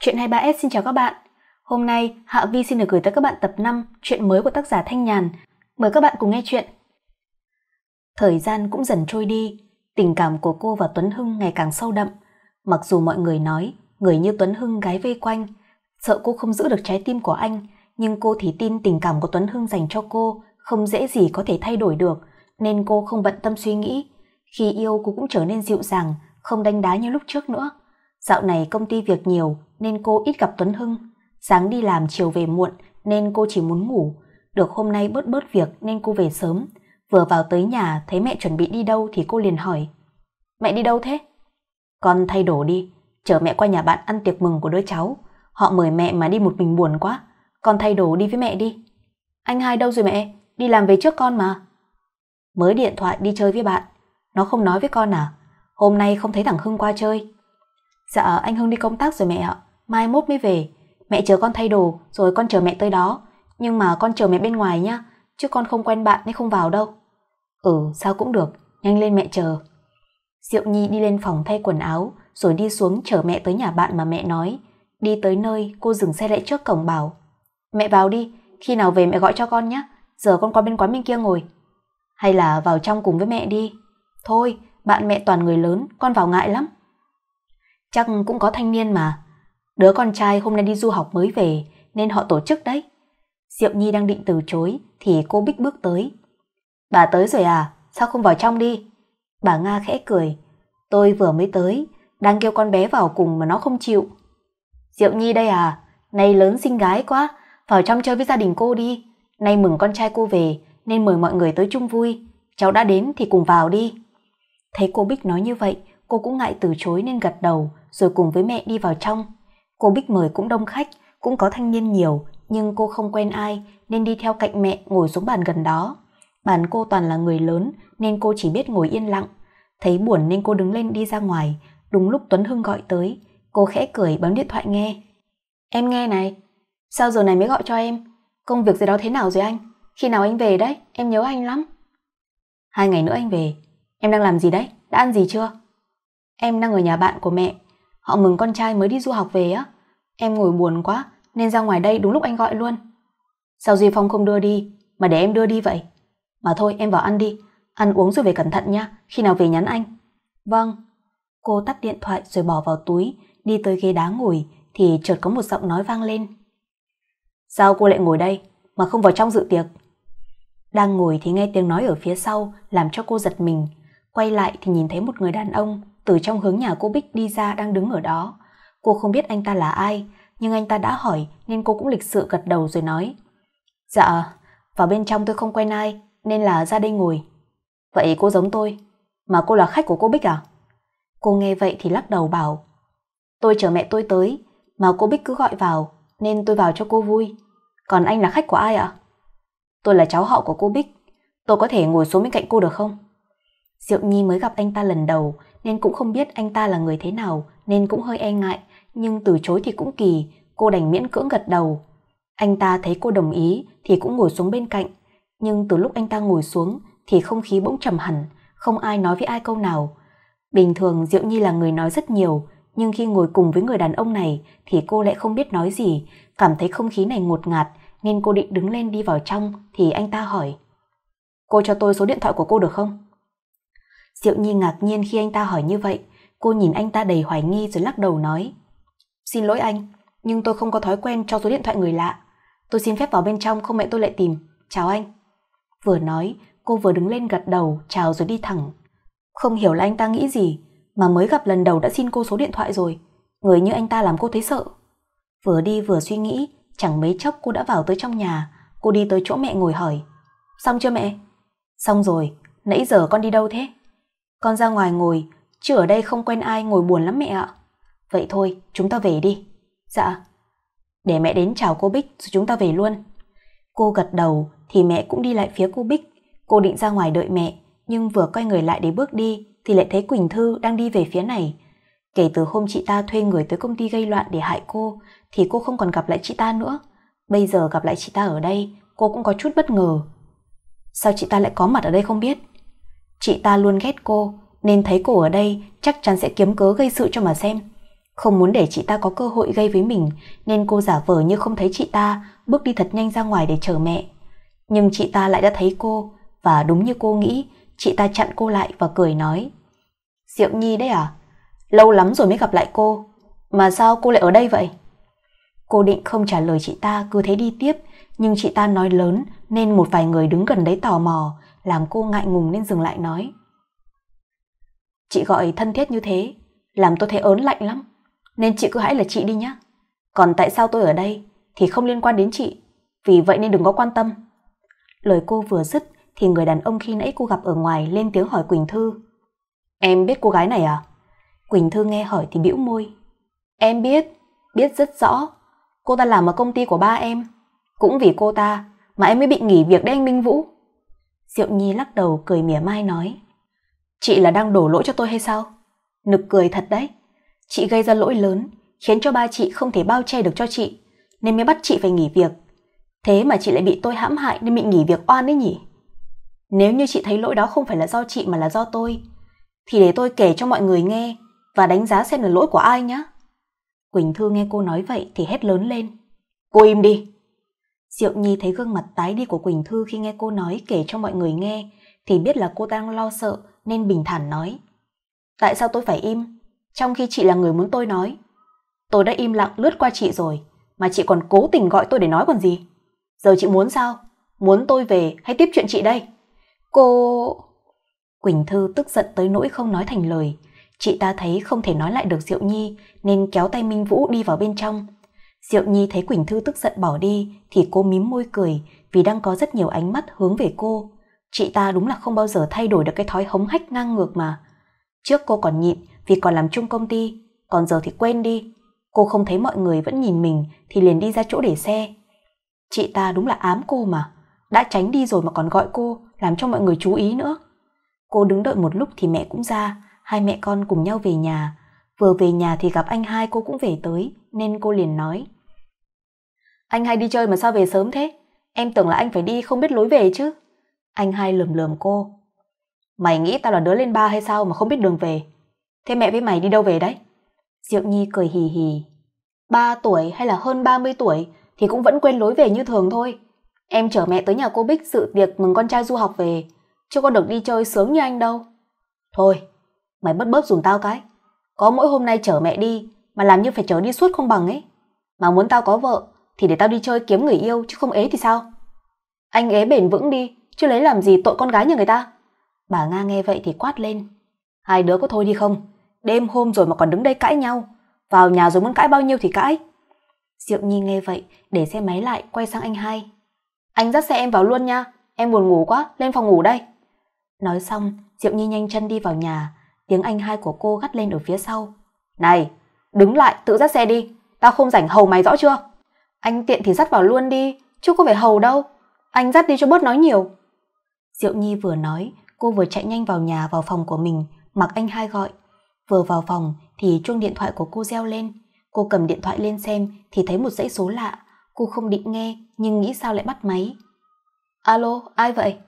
Chuyện 23S xin chào các bạn. Hôm nay Hạ Vi xin được gửi tới các bạn tập 5 chuyện mới của tác giả Thanh Nhàn. Mời các bạn cùng nghe chuyện. Thời gian cũng dần trôi đi, tình cảm của cô và Tuấn Hưng ngày càng sâu đậm. Mặc dù mọi người nói người như Tuấn Hưng gái vây quanh, sợ cô không giữ được trái tim của anh, nhưng cô thì tin tình cảm của Tuấn Hưng dành cho cô không dễ gì có thể thay đổi được, nên cô không bận tâm suy nghĩ. Khi yêu cô cũng trở nên dịu dàng, không đánh đá như lúc trước nữa. Dạo này công ty việc nhiều nên cô ít gặp Tuấn Hưng. Sáng đi làm chiều về muộn nên cô chỉ muốn ngủ. Được hôm nay bớt bớt việc nên cô về sớm. Vừa vào tới nhà thấy mẹ chuẩn bị đi đâu thì cô liền hỏi. Mẹ đi đâu thế? Con thay đồ đi, chở mẹ qua nhà bạn ăn tiệc mừng của đứa cháu. Họ mời mẹ mà đi một mình buồn quá. Con thay đồ đi với mẹ đi. Anh hai đâu rồi mẹ? Đi làm về trước con mà. Mới điện thoại đi chơi với bạn. Nó không nói với con à? Hôm nay không thấy thằng Hưng qua chơi. Dạ, anh Hưng đi công tác rồi mẹ ạ mai mốt mới về mẹ chờ con thay đồ rồi con chờ mẹ tới đó nhưng mà con chờ mẹ bên ngoài nhá chứ con không quen bạn nên không vào đâu ừ sao cũng được nhanh lên mẹ chờ diệu nhi đi lên phòng thay quần áo rồi đi xuống chờ mẹ tới nhà bạn mà mẹ nói đi tới nơi cô dừng xe lại trước cổng bảo mẹ vào đi khi nào về mẹ gọi cho con nhé giờ con qua bên quán bên kia ngồi hay là vào trong cùng với mẹ đi thôi bạn mẹ toàn người lớn con vào ngại lắm chắc cũng có thanh niên mà Đứa con trai hôm nay đi du học mới về nên họ tổ chức đấy. Diệu Nhi đang định từ chối thì cô Bích bước tới. Bà tới rồi à? Sao không vào trong đi? Bà Nga khẽ cười. Tôi vừa mới tới, đang kêu con bé vào cùng mà nó không chịu. Diệu Nhi đây à? Nay lớn xinh gái quá, vào trong chơi với gia đình cô đi. Nay mừng con trai cô về nên mời mọi người tới chung vui. Cháu đã đến thì cùng vào đi. Thấy cô Bích nói như vậy, cô cũng ngại từ chối nên gật đầu rồi cùng với mẹ đi vào trong. Cô Bích mời cũng đông khách, cũng có thanh niên nhiều, nhưng cô không quen ai nên đi theo cạnh mẹ ngồi xuống bàn gần đó. Bàn cô toàn là người lớn nên cô chỉ biết ngồi yên lặng. Thấy buồn nên cô đứng lên đi ra ngoài, đúng lúc Tuấn Hưng gọi tới, cô khẽ cười bấm điện thoại nghe. Em nghe này, sao giờ này mới gọi cho em? Công việc gì đó thế nào rồi anh? Khi nào anh về đấy? Em nhớ anh lắm. Hai ngày nữa anh về. Em đang làm gì đấy? Đã ăn gì chưa? Em đang ở nhà bạn của mẹ, Họ mừng con trai mới đi du học về á Em ngồi buồn quá Nên ra ngoài đây đúng lúc anh gọi luôn Sao Duy Phong không đưa đi Mà để em đưa đi vậy Mà thôi em vào ăn đi Ăn uống rồi về cẩn thận nha Khi nào về nhắn anh Vâng Cô tắt điện thoại rồi bỏ vào túi Đi tới ghế đá ngồi Thì chợt có một giọng nói vang lên Sao cô lại ngồi đây Mà không vào trong dự tiệc Đang ngồi thì nghe tiếng nói ở phía sau Làm cho cô giật mình Quay lại thì nhìn thấy một người đàn ông từ trong hướng nhà cô Bích đi ra đang đứng ở đó. Cô không biết anh ta là ai, nhưng anh ta đã hỏi nên cô cũng lịch sự gật đầu rồi nói. Dạ, vào bên trong tôi không quen ai nên là ra đây ngồi. Vậy cô giống tôi, mà cô là khách của cô Bích à? Cô nghe vậy thì lắc đầu bảo. Tôi chờ mẹ tôi tới, mà cô Bích cứ gọi vào nên tôi vào cho cô vui. Còn anh là khách của ai ạ? Tôi là cháu họ của cô Bích, tôi có thể ngồi xuống bên cạnh cô được không? Diệu Nhi mới gặp anh ta lần đầu nên cũng không biết anh ta là người thế nào nên cũng hơi e ngại, nhưng từ chối thì cũng kỳ, cô đành miễn cưỡng gật đầu. Anh ta thấy cô đồng ý thì cũng ngồi xuống bên cạnh, nhưng từ lúc anh ta ngồi xuống thì không khí bỗng trầm hẳn, không ai nói với ai câu nào. Bình thường Diệu Nhi là người nói rất nhiều, nhưng khi ngồi cùng với người đàn ông này thì cô lại không biết nói gì, cảm thấy không khí này ngột ngạt nên cô định đứng lên đi vào trong thì anh ta hỏi. Cô cho tôi số điện thoại của cô được không? Diệu Nhi ngạc nhiên khi anh ta hỏi như vậy, cô nhìn anh ta đầy hoài nghi rồi lắc đầu nói. Xin lỗi anh, nhưng tôi không có thói quen cho số điện thoại người lạ. Tôi xin phép vào bên trong không mẹ tôi lại tìm. Chào anh. Vừa nói, cô vừa đứng lên gật đầu, chào rồi đi thẳng. Không hiểu là anh ta nghĩ gì, mà mới gặp lần đầu đã xin cô số điện thoại rồi. Người như anh ta làm cô thấy sợ. Vừa đi vừa suy nghĩ, chẳng mấy chốc cô đã vào tới trong nhà. Cô đi tới chỗ mẹ ngồi hỏi. Xong chưa mẹ? Xong rồi, nãy giờ con đi đâu thế? Con ra ngoài ngồi, chứ ở đây không quen ai ngồi buồn lắm mẹ ạ. Vậy thôi, chúng ta về đi. Dạ. Để mẹ đến chào cô Bích rồi chúng ta về luôn. Cô gật đầu thì mẹ cũng đi lại phía cô Bích. Cô định ra ngoài đợi mẹ, nhưng vừa quay người lại để bước đi thì lại thấy Quỳnh Thư đang đi về phía này. Kể từ hôm chị ta thuê người tới công ty gây loạn để hại cô thì cô không còn gặp lại chị ta nữa. Bây giờ gặp lại chị ta ở đây, cô cũng có chút bất ngờ. Sao chị ta lại có mặt ở đây không biết? Chị ta luôn ghét cô, nên thấy cô ở đây chắc chắn sẽ kiếm cớ gây sự cho mà xem. Không muốn để chị ta có cơ hội gây với mình, nên cô giả vờ như không thấy chị ta, bước đi thật nhanh ra ngoài để chờ mẹ. Nhưng chị ta lại đã thấy cô, và đúng như cô nghĩ, chị ta chặn cô lại và cười nói. Diệu Nhi đấy à? Lâu lắm rồi mới gặp lại cô, mà sao cô lại ở đây vậy? Cô định không trả lời chị ta cứ thế đi tiếp, nhưng chị ta nói lớn nên một vài người đứng gần đấy tò mò, làm cô ngại ngùng nên dừng lại nói. Chị gọi thân thiết như thế, làm tôi thấy ớn lạnh lắm, nên chị cứ hãy là chị đi nhé. Còn tại sao tôi ở đây thì không liên quan đến chị, vì vậy nên đừng có quan tâm. Lời cô vừa dứt thì người đàn ông khi nãy cô gặp ở ngoài lên tiếng hỏi Quỳnh Thư. Em biết cô gái này à? Quỳnh Thư nghe hỏi thì bĩu môi. Em biết, biết rất rõ. Cô ta làm ở công ty của ba em. Cũng vì cô ta mà em mới bị nghỉ việc đấy anh Minh Vũ. Diệu Nhi lắc đầu cười mỉa mai nói Chị là đang đổ lỗi cho tôi hay sao? Nực cười thật đấy Chị gây ra lỗi lớn Khiến cho ba chị không thể bao che được cho chị Nên mới bắt chị phải nghỉ việc Thế mà chị lại bị tôi hãm hại nên bị nghỉ việc oan đấy nhỉ Nếu như chị thấy lỗi đó không phải là do chị mà là do tôi Thì để tôi kể cho mọi người nghe Và đánh giá xem là lỗi của ai nhé. Quỳnh Thư nghe cô nói vậy thì hét lớn lên Cô im đi Diệu Nhi thấy gương mặt tái đi của Quỳnh Thư khi nghe cô nói kể cho mọi người nghe, thì biết là cô đang lo sợ nên bình thản nói. Tại sao tôi phải im, trong khi chị là người muốn tôi nói? Tôi đã im lặng lướt qua chị rồi, mà chị còn cố tình gọi tôi để nói còn gì? Giờ chị muốn sao? Muốn tôi về hay tiếp chuyện chị đây? Cô... Quỳnh Thư tức giận tới nỗi không nói thành lời. Chị ta thấy không thể nói lại được Diệu Nhi nên kéo tay Minh Vũ đi vào bên trong. Diệu Nhi thấy Quỳnh Thư tức giận bỏ đi thì cô mím môi cười vì đang có rất nhiều ánh mắt hướng về cô. Chị ta đúng là không bao giờ thay đổi được cái thói hống hách ngang ngược mà. Trước cô còn nhịn vì còn làm chung công ty, còn giờ thì quên đi. Cô không thấy mọi người vẫn nhìn mình thì liền đi ra chỗ để xe. Chị ta đúng là ám cô mà, đã tránh đi rồi mà còn gọi cô, làm cho mọi người chú ý nữa. Cô đứng đợi một lúc thì mẹ cũng ra, hai mẹ con cùng nhau về nhà, Vừa về nhà thì gặp anh hai cô cũng về tới, nên cô liền nói. Anh hai đi chơi mà sao về sớm thế? Em tưởng là anh phải đi không biết lối về chứ. Anh hai lườm lườm cô. Mày nghĩ tao là đứa lên ba hay sao mà không biết đường về? Thế mẹ với mày đi đâu về đấy? Diệu Nhi cười hì hì. Ba tuổi hay là hơn ba mươi tuổi thì cũng vẫn quên lối về như thường thôi. Em chở mẹ tới nhà cô Bích sự việc mừng con trai du học về, chứ con được đi chơi sướng như anh đâu. Thôi, mày bớt bớt dùm tao cái, có mỗi hôm nay chở mẹ đi mà làm như phải chở đi suốt không bằng ấy. Mà muốn tao có vợ thì để tao đi chơi kiếm người yêu chứ không ế thì sao? Anh ế bền vững đi, chứ lấy làm gì tội con gái như người ta. Bà Nga nghe vậy thì quát lên. Hai đứa có thôi đi không? Đêm hôm rồi mà còn đứng đây cãi nhau. Vào nhà rồi muốn cãi bao nhiêu thì cãi. Diệu Nhi nghe vậy, để xe máy lại, quay sang anh hai. Anh dắt xe em vào luôn nha, em buồn ngủ quá, lên phòng ngủ đây. Nói xong, Diệu Nhi nhanh chân đi vào nhà, Tiếng anh hai của cô gắt lên ở phía sau. Này, đứng lại, tự dắt xe đi. Tao không rảnh hầu mày rõ chưa? Anh tiện thì dắt vào luôn đi, chứ có phải hầu đâu. Anh dắt đi cho bớt nói nhiều. Diệu Nhi vừa nói, cô vừa chạy nhanh vào nhà vào phòng của mình, mặc anh hai gọi. Vừa vào phòng thì chuông điện thoại của cô reo lên. Cô cầm điện thoại lên xem thì thấy một dãy số lạ. Cô không định nghe nhưng nghĩ sao lại bắt máy. Alo, ai vậy?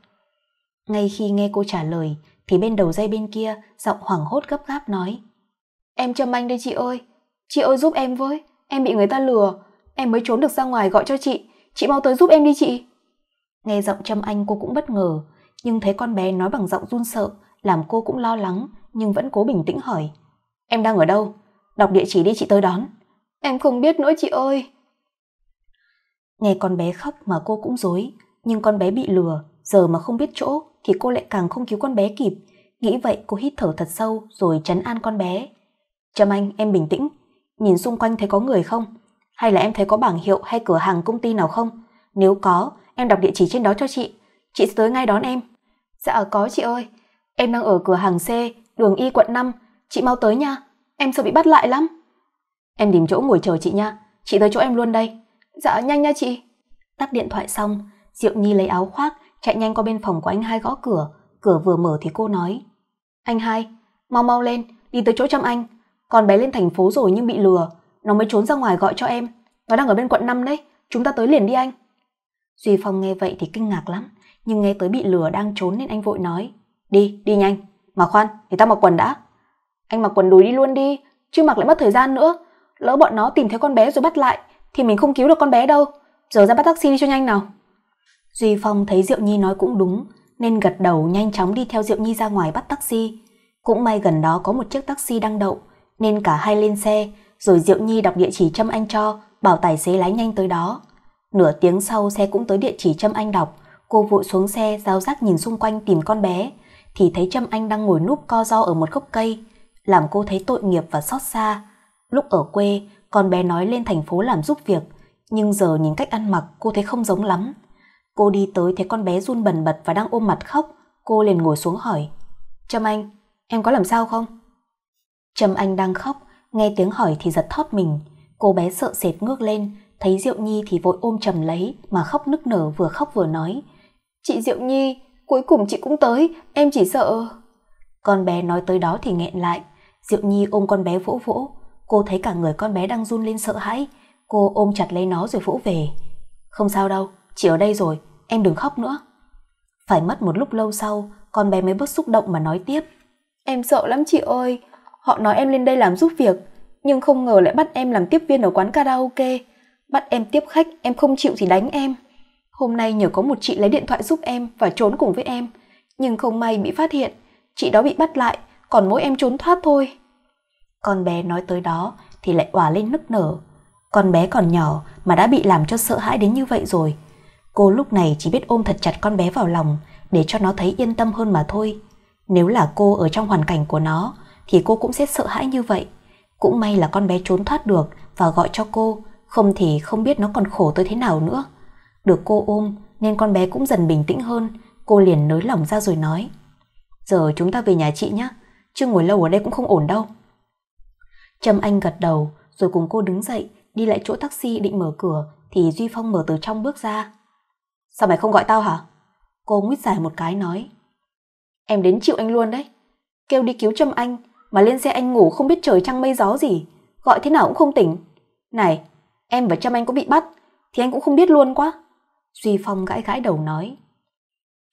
Ngay khi nghe cô trả lời thì bên đầu dây bên kia giọng hoảng hốt gấp gáp nói Em châm anh đây chị ơi, chị ơi giúp em với, em bị người ta lừa, em mới trốn được ra ngoài gọi cho chị, chị mau tới giúp em đi chị. Nghe giọng châm anh cô cũng bất ngờ, nhưng thấy con bé nói bằng giọng run sợ, làm cô cũng lo lắng nhưng vẫn cố bình tĩnh hỏi. Em đang ở đâu? Đọc địa chỉ đi chị tới đón. Em không biết nữa chị ơi. Nghe con bé khóc mà cô cũng dối, nhưng con bé bị lừa, giờ mà không biết chỗ thì cô lại càng không cứu con bé kịp. Nghĩ vậy cô hít thở thật sâu rồi chấn an con bé. Trâm Anh, em bình tĩnh. Nhìn xung quanh thấy có người không? Hay là em thấy có bảng hiệu hay cửa hàng công ty nào không? Nếu có, em đọc địa chỉ trên đó cho chị. Chị sẽ tới ngay đón em. Dạ có chị ơi. Em đang ở cửa hàng C, đường Y quận 5. Chị mau tới nha. Em sợ bị bắt lại lắm. Em tìm chỗ ngồi chờ chị nha. Chị tới chỗ em luôn đây. Dạ nhanh nha chị. Tắt điện thoại xong, Diệu Nhi lấy áo khoác chạy nhanh qua bên phòng của anh hai gõ cửa, cửa vừa mở thì cô nói. Anh hai, mau mau lên, đi tới chỗ chăm anh. Con bé lên thành phố rồi nhưng bị lừa, nó mới trốn ra ngoài gọi cho em. Nó đang ở bên quận 5 đấy, chúng ta tới liền đi anh. Duy Phong nghe vậy thì kinh ngạc lắm, nhưng nghe tới bị lừa đang trốn nên anh vội nói. Đi, đi nhanh, mà khoan, để ta mặc quần đã. Anh mặc quần đùi đi luôn đi, chứ mặc lại mất thời gian nữa. Lỡ bọn nó tìm thấy con bé rồi bắt lại, thì mình không cứu được con bé đâu. Giờ ra bắt taxi đi cho nhanh nào. Duy Phong thấy Diệu Nhi nói cũng đúng, nên gật đầu nhanh chóng đi theo Diệu Nhi ra ngoài bắt taxi. Cũng may gần đó có một chiếc taxi đang đậu, nên cả hai lên xe, rồi Diệu Nhi đọc địa chỉ Trâm Anh cho, bảo tài xế lái nhanh tới đó. Nửa tiếng sau xe cũng tới địa chỉ Trâm Anh đọc, cô vội xuống xe giáo giác nhìn xung quanh tìm con bé, thì thấy Trâm Anh đang ngồi núp co do ở một gốc cây, làm cô thấy tội nghiệp và xót xa. Lúc ở quê, con bé nói lên thành phố làm giúp việc, nhưng giờ nhìn cách ăn mặc cô thấy không giống lắm. Cô đi tới thấy con bé run bần bật và đang ôm mặt khóc. Cô liền ngồi xuống hỏi. Trâm Anh, em có làm sao không? Trâm Anh đang khóc, nghe tiếng hỏi thì giật thót mình. Cô bé sợ sệt ngước lên, thấy Diệu Nhi thì vội ôm chầm lấy mà khóc nức nở vừa khóc vừa nói. Chị Diệu Nhi, cuối cùng chị cũng tới, em chỉ sợ... Con bé nói tới đó thì nghẹn lại. Diệu Nhi ôm con bé vỗ vỗ. Cô thấy cả người con bé đang run lên sợ hãi. Cô ôm chặt lấy nó rồi vỗ về. Không sao đâu, chị ở đây rồi, em đừng khóc nữa. Phải mất một lúc lâu sau, con bé mới bước xúc động mà nói tiếp. Em sợ lắm chị ơi, họ nói em lên đây làm giúp việc, nhưng không ngờ lại bắt em làm tiếp viên ở quán karaoke. Bắt em tiếp khách, em không chịu thì đánh em. Hôm nay nhờ có một chị lấy điện thoại giúp em và trốn cùng với em, nhưng không may bị phát hiện, chị đó bị bắt lại, còn mỗi em trốn thoát thôi. Con bé nói tới đó thì lại òa lên nức nở. Con bé còn nhỏ mà đã bị làm cho sợ hãi đến như vậy rồi, Cô lúc này chỉ biết ôm thật chặt con bé vào lòng để cho nó thấy yên tâm hơn mà thôi. Nếu là cô ở trong hoàn cảnh của nó thì cô cũng sẽ sợ hãi như vậy. Cũng may là con bé trốn thoát được và gọi cho cô, không thì không biết nó còn khổ tới thế nào nữa. Được cô ôm nên con bé cũng dần bình tĩnh hơn, cô liền nới lỏng ra rồi nói. Giờ chúng ta về nhà chị nhé, chứ ngồi lâu ở đây cũng không ổn đâu. Trâm Anh gật đầu rồi cùng cô đứng dậy, đi lại chỗ taxi định mở cửa thì Duy Phong mở từ trong bước ra. Sao mày không gọi tao hả? Cô nguyết giải một cái nói. Em đến chịu anh luôn đấy. Kêu đi cứu Trâm Anh mà lên xe anh ngủ không biết trời trăng mây gió gì. Gọi thế nào cũng không tỉnh. Này, em và Trâm Anh có bị bắt thì anh cũng không biết luôn quá. Duy Phong gãi gãi đầu nói.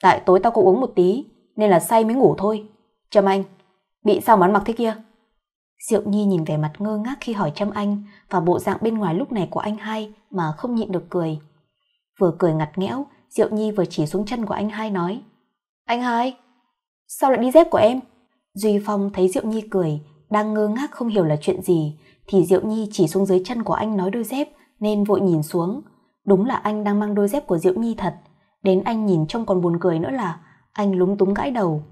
Tại tối tao có uống một tí nên là say mới ngủ thôi. Trâm Anh, bị sao mà ăn mặc thế kia? Diệu Nhi nhìn vẻ mặt ngơ ngác khi hỏi Trâm Anh và bộ dạng bên ngoài lúc này của anh hai mà không nhịn được cười. Vừa cười ngặt nghẽo, Diệu Nhi vừa chỉ xuống chân của anh hai nói. Anh hai, sao lại đi dép của em? Duy Phong thấy Diệu Nhi cười, đang ngơ ngác không hiểu là chuyện gì, thì Diệu Nhi chỉ xuống dưới chân của anh nói đôi dép, nên vội nhìn xuống. Đúng là anh đang mang đôi dép của Diệu Nhi thật. Đến anh nhìn trông còn buồn cười nữa là anh lúng túng gãi đầu.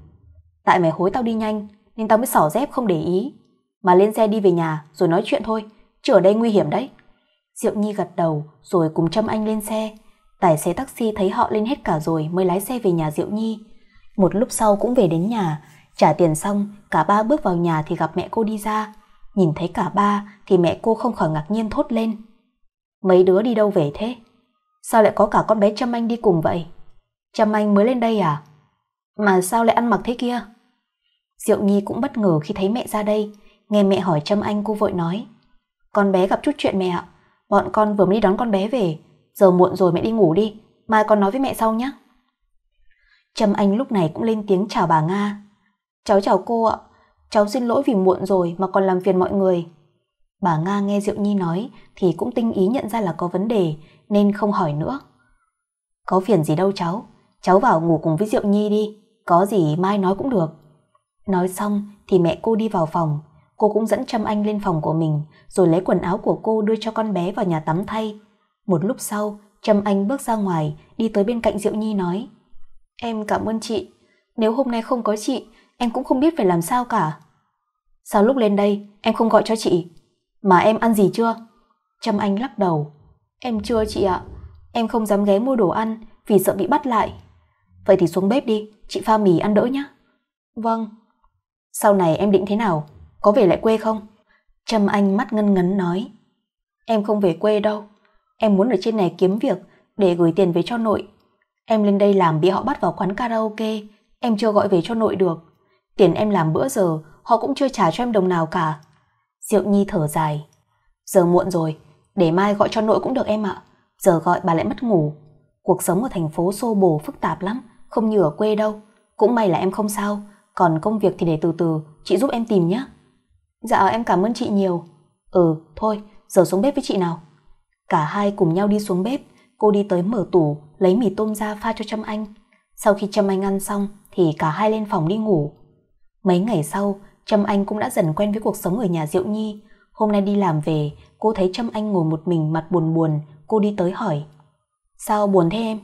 Tại mày hối tao đi nhanh, nên tao mới xỏ dép không để ý. Mà lên xe đi về nhà rồi nói chuyện thôi, chứ ở đây nguy hiểm đấy. Diệu Nhi gật đầu rồi cùng châm anh lên xe, Tài xế taxi thấy họ lên hết cả rồi mới lái xe về nhà Diệu Nhi. Một lúc sau cũng về đến nhà, trả tiền xong, cả ba bước vào nhà thì gặp mẹ cô đi ra. Nhìn thấy cả ba thì mẹ cô không khỏi ngạc nhiên thốt lên. Mấy đứa đi đâu về thế? Sao lại có cả con bé Trâm Anh đi cùng vậy? Trâm Anh mới lên đây à? Mà sao lại ăn mặc thế kia? Diệu Nhi cũng bất ngờ khi thấy mẹ ra đây. Nghe mẹ hỏi Trâm Anh cô vội nói. Con bé gặp chút chuyện mẹ ạ. Bọn con vừa mới đi đón con bé về giờ muộn rồi mẹ đi ngủ đi, mai con nói với mẹ sau nhé. Trâm Anh lúc này cũng lên tiếng chào bà Nga. Cháu chào cô ạ, cháu xin lỗi vì muộn rồi mà còn làm phiền mọi người. Bà Nga nghe Diệu Nhi nói thì cũng tinh ý nhận ra là có vấn đề nên không hỏi nữa. Có phiền gì đâu cháu, cháu vào ngủ cùng với Diệu Nhi đi, có gì mai nói cũng được. Nói xong thì mẹ cô đi vào phòng, cô cũng dẫn Trâm Anh lên phòng của mình rồi lấy quần áo của cô đưa cho con bé vào nhà tắm thay một lúc sau, Trâm Anh bước ra ngoài, đi tới bên cạnh Diệu Nhi nói. Em cảm ơn chị, nếu hôm nay không có chị, em cũng không biết phải làm sao cả. Sao lúc lên đây, em không gọi cho chị? Mà em ăn gì chưa? Trâm Anh lắc đầu. Em chưa chị ạ, em không dám ghé mua đồ ăn vì sợ bị bắt lại. Vậy thì xuống bếp đi, chị pha mì ăn đỡ nhé. Vâng. Sau này em định thế nào? Có về lại quê không? Trâm Anh mắt ngân ngấn nói. Em không về quê đâu, Em muốn ở trên này kiếm việc để gửi tiền về cho nội. Em lên đây làm bị họ bắt vào quán karaoke, em chưa gọi về cho nội được. Tiền em làm bữa giờ, họ cũng chưa trả cho em đồng nào cả. Diệu Nhi thở dài. Giờ muộn rồi, để mai gọi cho nội cũng được em ạ. Giờ gọi bà lại mất ngủ. Cuộc sống ở thành phố xô bồ phức tạp lắm, không như ở quê đâu. Cũng may là em không sao, còn công việc thì để từ từ, chị giúp em tìm nhé. Dạ em cảm ơn chị nhiều. Ừ, thôi, giờ xuống bếp với chị nào. Cả hai cùng nhau đi xuống bếp, cô đi tới mở tủ, lấy mì tôm ra pha cho Trâm Anh. Sau khi Trâm Anh ăn xong thì cả hai lên phòng đi ngủ. Mấy ngày sau, Trâm Anh cũng đã dần quen với cuộc sống ở nhà Diệu Nhi. Hôm nay đi làm về, cô thấy Trâm Anh ngồi một mình mặt buồn buồn, cô đi tới hỏi. Sao buồn thế em?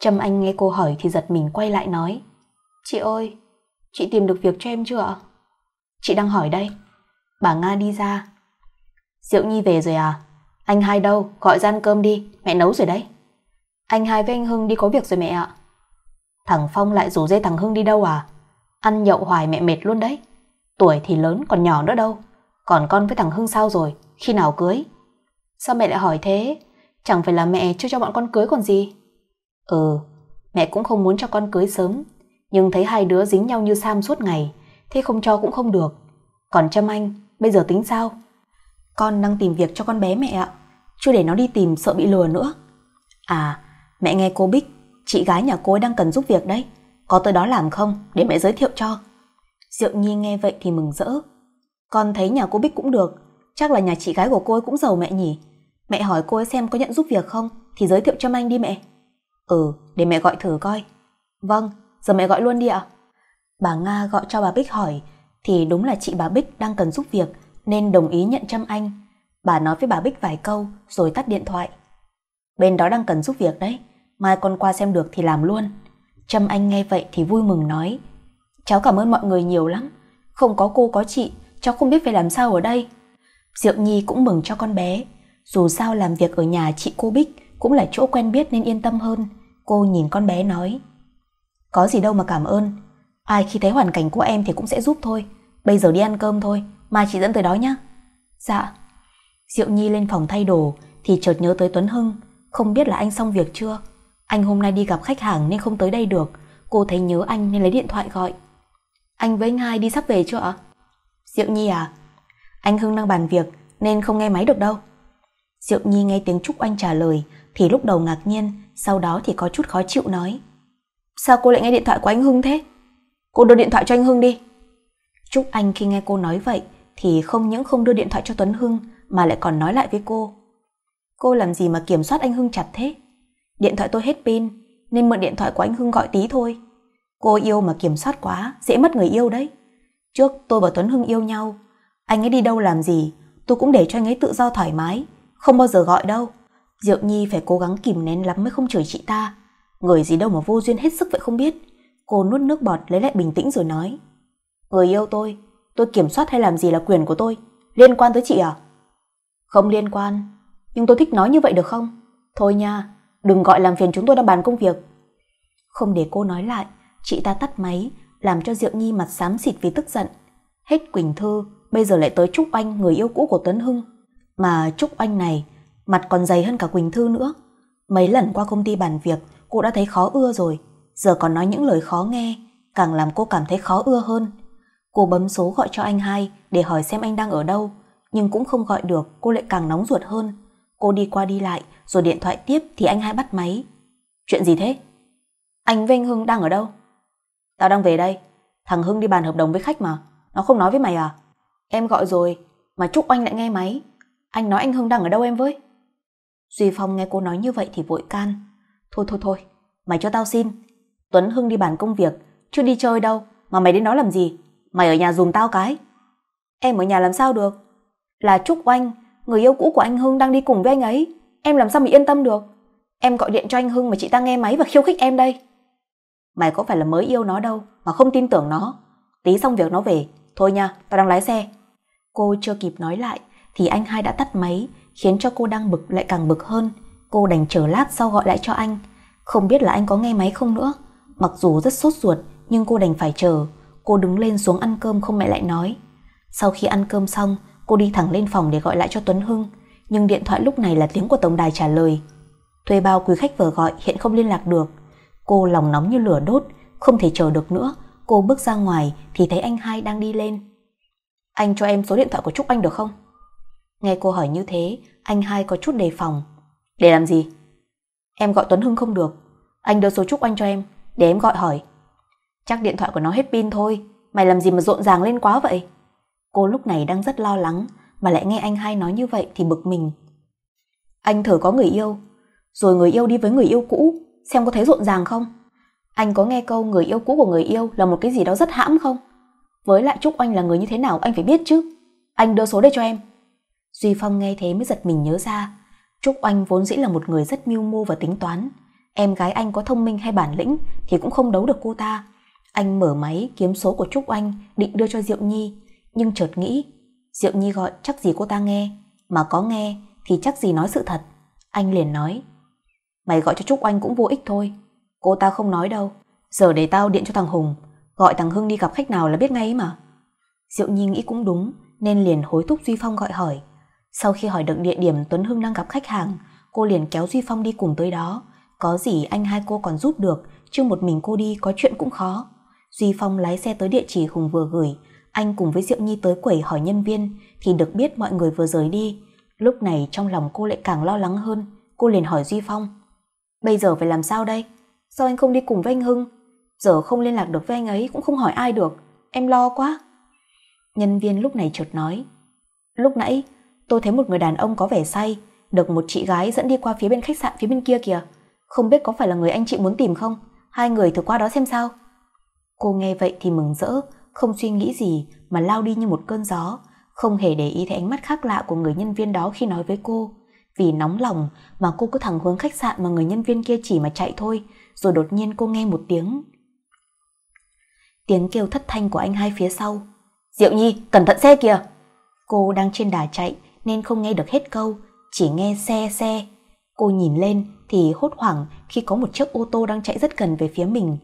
Trâm Anh nghe cô hỏi thì giật mình quay lại nói. Chị ơi, chị tìm được việc cho em chưa ạ? Chị đang hỏi đây. Bà Nga đi ra. Diệu Nhi về rồi à? Anh hai đâu, gọi ra ăn cơm đi, mẹ nấu rồi đấy. Anh hai với anh Hưng đi có việc rồi mẹ ạ. Thằng Phong lại rủ dây thằng Hưng đi đâu à? Ăn nhậu hoài mẹ mệt luôn đấy. Tuổi thì lớn còn nhỏ nữa đâu. Còn con với thằng Hưng sao rồi, khi nào cưới? Sao mẹ lại hỏi thế? Chẳng phải là mẹ chưa cho bọn con cưới còn gì? Ừ, mẹ cũng không muốn cho con cưới sớm. Nhưng thấy hai đứa dính nhau như Sam suốt ngày, thế không cho cũng không được. Còn Trâm Anh, bây giờ tính sao? Con đang tìm việc cho con bé mẹ ạ Chưa để nó đi tìm sợ bị lừa nữa À mẹ nghe cô Bích Chị gái nhà cô ấy đang cần giúp việc đấy Có tới đó làm không để mẹ giới thiệu cho Diệu Nhi nghe vậy thì mừng rỡ Con thấy nhà cô Bích cũng được Chắc là nhà chị gái của cô ấy cũng giàu mẹ nhỉ Mẹ hỏi cô ấy xem có nhận giúp việc không Thì giới thiệu cho anh đi mẹ Ừ để mẹ gọi thử coi Vâng giờ mẹ gọi luôn đi ạ Bà Nga gọi cho bà Bích hỏi Thì đúng là chị bà Bích đang cần giúp việc nên đồng ý nhận chăm anh. Bà nói với bà Bích vài câu rồi tắt điện thoại. Bên đó đang cần giúp việc đấy, mai con qua xem được thì làm luôn. Trâm Anh nghe vậy thì vui mừng nói. Cháu cảm ơn mọi người nhiều lắm, không có cô có chị, cháu không biết phải làm sao ở đây. Diệu Nhi cũng mừng cho con bé, dù sao làm việc ở nhà chị cô Bích cũng là chỗ quen biết nên yên tâm hơn. Cô nhìn con bé nói. Có gì đâu mà cảm ơn, ai khi thấy hoàn cảnh của em thì cũng sẽ giúp thôi, bây giờ đi ăn cơm thôi, mà chỉ dẫn tới đó nhé. Dạ. Diệu Nhi lên phòng thay đồ thì chợt nhớ tới Tuấn Hưng, không biết là anh xong việc chưa. Anh hôm nay đi gặp khách hàng nên không tới đây được, cô thấy nhớ anh nên lấy điện thoại gọi. Anh với anh hai đi sắp về chưa ạ? Diệu Nhi à? Anh Hưng đang bàn việc nên không nghe máy được đâu. Diệu Nhi nghe tiếng Trúc Anh trả lời thì lúc đầu ngạc nhiên, sau đó thì có chút khó chịu nói. Sao cô lại nghe điện thoại của anh Hưng thế? Cô đưa điện thoại cho anh Hưng đi. Trúc Anh khi nghe cô nói vậy thì không những không đưa điện thoại cho Tuấn Hưng mà lại còn nói lại với cô. Cô làm gì mà kiểm soát anh Hưng chặt thế? Điện thoại tôi hết pin nên mượn điện thoại của anh Hưng gọi tí thôi. Cô yêu mà kiểm soát quá, dễ mất người yêu đấy. Trước tôi và Tuấn Hưng yêu nhau, anh ấy đi đâu làm gì, tôi cũng để cho anh ấy tự do thoải mái, không bao giờ gọi đâu. Diệu Nhi phải cố gắng kìm nén lắm mới không chửi chị ta. Người gì đâu mà vô duyên hết sức vậy không biết. Cô nuốt nước bọt lấy lại bình tĩnh rồi nói. Người yêu tôi, tôi kiểm soát hay làm gì là quyền của tôi liên quan tới chị à không liên quan nhưng tôi thích nói như vậy được không thôi nha đừng gọi làm phiền chúng tôi đang bàn công việc không để cô nói lại chị ta tắt máy làm cho diệu nhi mặt xám xịt vì tức giận hết quỳnh thư bây giờ lại tới trúc anh người yêu cũ của tuấn hưng mà trúc anh này mặt còn dày hơn cả quỳnh thư nữa mấy lần qua công ty bàn việc cô đã thấy khó ưa rồi giờ còn nói những lời khó nghe càng làm cô cảm thấy khó ưa hơn Cô bấm số gọi cho anh hai để hỏi xem anh đang ở đâu, nhưng cũng không gọi được, cô lại càng nóng ruột hơn. Cô đi qua đi lại, rồi điện thoại tiếp thì anh hai bắt máy. Chuyện gì thế? Anh với anh Hưng đang ở đâu? Tao đang về đây. Thằng Hưng đi bàn hợp đồng với khách mà. Nó không nói với mày à? Em gọi rồi, mà Trúc Anh lại nghe máy. Anh nói anh Hưng đang ở đâu em với? Duy Phong nghe cô nói như vậy thì vội can. Thôi thôi thôi, mày cho tao xin. Tuấn Hưng đi bàn công việc, chưa đi chơi đâu, mà mày đến đó làm gì? Mày ở nhà dùm tao cái. Em ở nhà làm sao được? Là Trúc Oanh, người yêu cũ của anh Hưng đang đi cùng với anh ấy. Em làm sao mà yên tâm được? Em gọi điện cho anh Hưng mà chị ta nghe máy và khiêu khích em đây. Mày có phải là mới yêu nó đâu mà không tin tưởng nó. Tí xong việc nó về. Thôi nha, tao đang lái xe. Cô chưa kịp nói lại thì anh hai đã tắt máy khiến cho cô đang bực lại càng bực hơn. Cô đành chờ lát sau gọi lại cho anh. Không biết là anh có nghe máy không nữa. Mặc dù rất sốt ruột nhưng cô đành phải chờ. Cô đứng lên xuống ăn cơm không mẹ lại nói Sau khi ăn cơm xong Cô đi thẳng lên phòng để gọi lại cho Tuấn Hưng Nhưng điện thoại lúc này là tiếng của tổng đài trả lời Thuê bao quý khách vừa gọi Hiện không liên lạc được Cô lòng nóng như lửa đốt Không thể chờ được nữa Cô bước ra ngoài thì thấy anh hai đang đi lên Anh cho em số điện thoại của Trúc Anh được không? Nghe cô hỏi như thế Anh hai có chút đề phòng Để làm gì? Em gọi Tuấn Hưng không được Anh đưa số Trúc Anh cho em Để em gọi hỏi Chắc điện thoại của nó hết pin thôi, mày làm gì mà rộn ràng lên quá vậy? Cô lúc này đang rất lo lắng, mà lại nghe anh hai nói như vậy thì bực mình. Anh thử có người yêu, rồi người yêu đi với người yêu cũ, xem có thấy rộn ràng không? Anh có nghe câu người yêu cũ của người yêu là một cái gì đó rất hãm không? Với lại Trúc Anh là người như thế nào anh phải biết chứ. Anh đưa số đây cho em. Duy Phong nghe thế mới giật mình nhớ ra. Trúc Anh vốn dĩ là một người rất mưu mô và tính toán. Em gái anh có thông minh hay bản lĩnh thì cũng không đấu được cô ta. Anh mở máy kiếm số của Trúc Anh định đưa cho Diệu Nhi, nhưng chợt nghĩ, Diệu Nhi gọi chắc gì cô ta nghe, mà có nghe thì chắc gì nói sự thật. Anh liền nói, mày gọi cho Trúc Anh cũng vô ích thôi, cô ta không nói đâu, giờ để tao điện cho thằng Hùng, gọi thằng Hưng đi gặp khách nào là biết ngay mà. Diệu Nhi nghĩ cũng đúng, nên liền hối thúc Duy Phong gọi hỏi. Sau khi hỏi được địa điểm Tuấn Hưng đang gặp khách hàng, cô liền kéo Duy Phong đi cùng tới đó. Có gì anh hai cô còn giúp được, chứ một mình cô đi có chuyện cũng khó. Duy Phong lái xe tới địa chỉ Hùng vừa gửi, anh cùng với Diệu Nhi tới quẩy hỏi nhân viên thì được biết mọi người vừa rời đi. Lúc này trong lòng cô lại càng lo lắng hơn, cô liền hỏi Duy Phong. Bây giờ phải làm sao đây? Sao anh không đi cùng với anh Hưng? Giờ không liên lạc được với anh ấy cũng không hỏi ai được, em lo quá. Nhân viên lúc này chợt nói. Lúc nãy tôi thấy một người đàn ông có vẻ say, được một chị gái dẫn đi qua phía bên khách sạn phía bên kia kìa. Không biết có phải là người anh chị muốn tìm không? Hai người thử qua đó xem sao. Cô nghe vậy thì mừng rỡ, không suy nghĩ gì mà lao đi như một cơn gió, không hề để ý thấy ánh mắt khác lạ của người nhân viên đó khi nói với cô. Vì nóng lòng mà cô cứ thẳng hướng khách sạn mà người nhân viên kia chỉ mà chạy thôi, rồi đột nhiên cô nghe một tiếng. Tiếng kêu thất thanh của anh hai phía sau. Diệu Nhi, cẩn thận xe kìa! Cô đang trên đà chạy nên không nghe được hết câu, chỉ nghe xe xe. Cô nhìn lên thì hốt hoảng khi có một chiếc ô tô đang chạy rất gần về phía mình.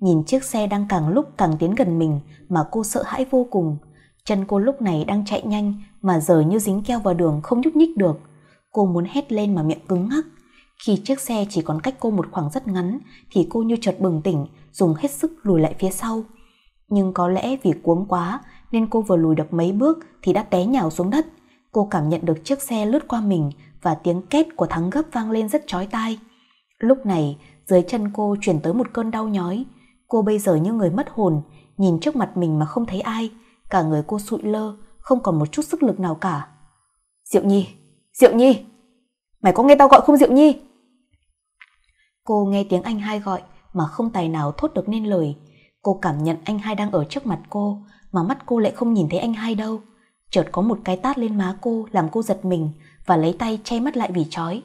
Nhìn chiếc xe đang càng lúc càng tiến gần mình mà cô sợ hãi vô cùng. Chân cô lúc này đang chạy nhanh mà giờ như dính keo vào đường không nhúc nhích được. Cô muốn hét lên mà miệng cứng ngắc. Khi chiếc xe chỉ còn cách cô một khoảng rất ngắn thì cô như chợt bừng tỉnh, dùng hết sức lùi lại phía sau. Nhưng có lẽ vì cuống quá nên cô vừa lùi được mấy bước thì đã té nhào xuống đất. Cô cảm nhận được chiếc xe lướt qua mình và tiếng két của thắng gấp vang lên rất chói tai. Lúc này, dưới chân cô chuyển tới một cơn đau nhói, Cô bây giờ như người mất hồn, nhìn trước mặt mình mà không thấy ai, cả người cô sụi lơ, không còn một chút sức lực nào cả. Diệu Nhi, Diệu Nhi, mày có nghe tao gọi không Diệu Nhi? Cô nghe tiếng anh hai gọi mà không tài nào thốt được nên lời. Cô cảm nhận anh hai đang ở trước mặt cô, mà mắt cô lại không nhìn thấy anh hai đâu. Chợt có một cái tát lên má cô làm cô giật mình và lấy tay che mắt lại vì chói.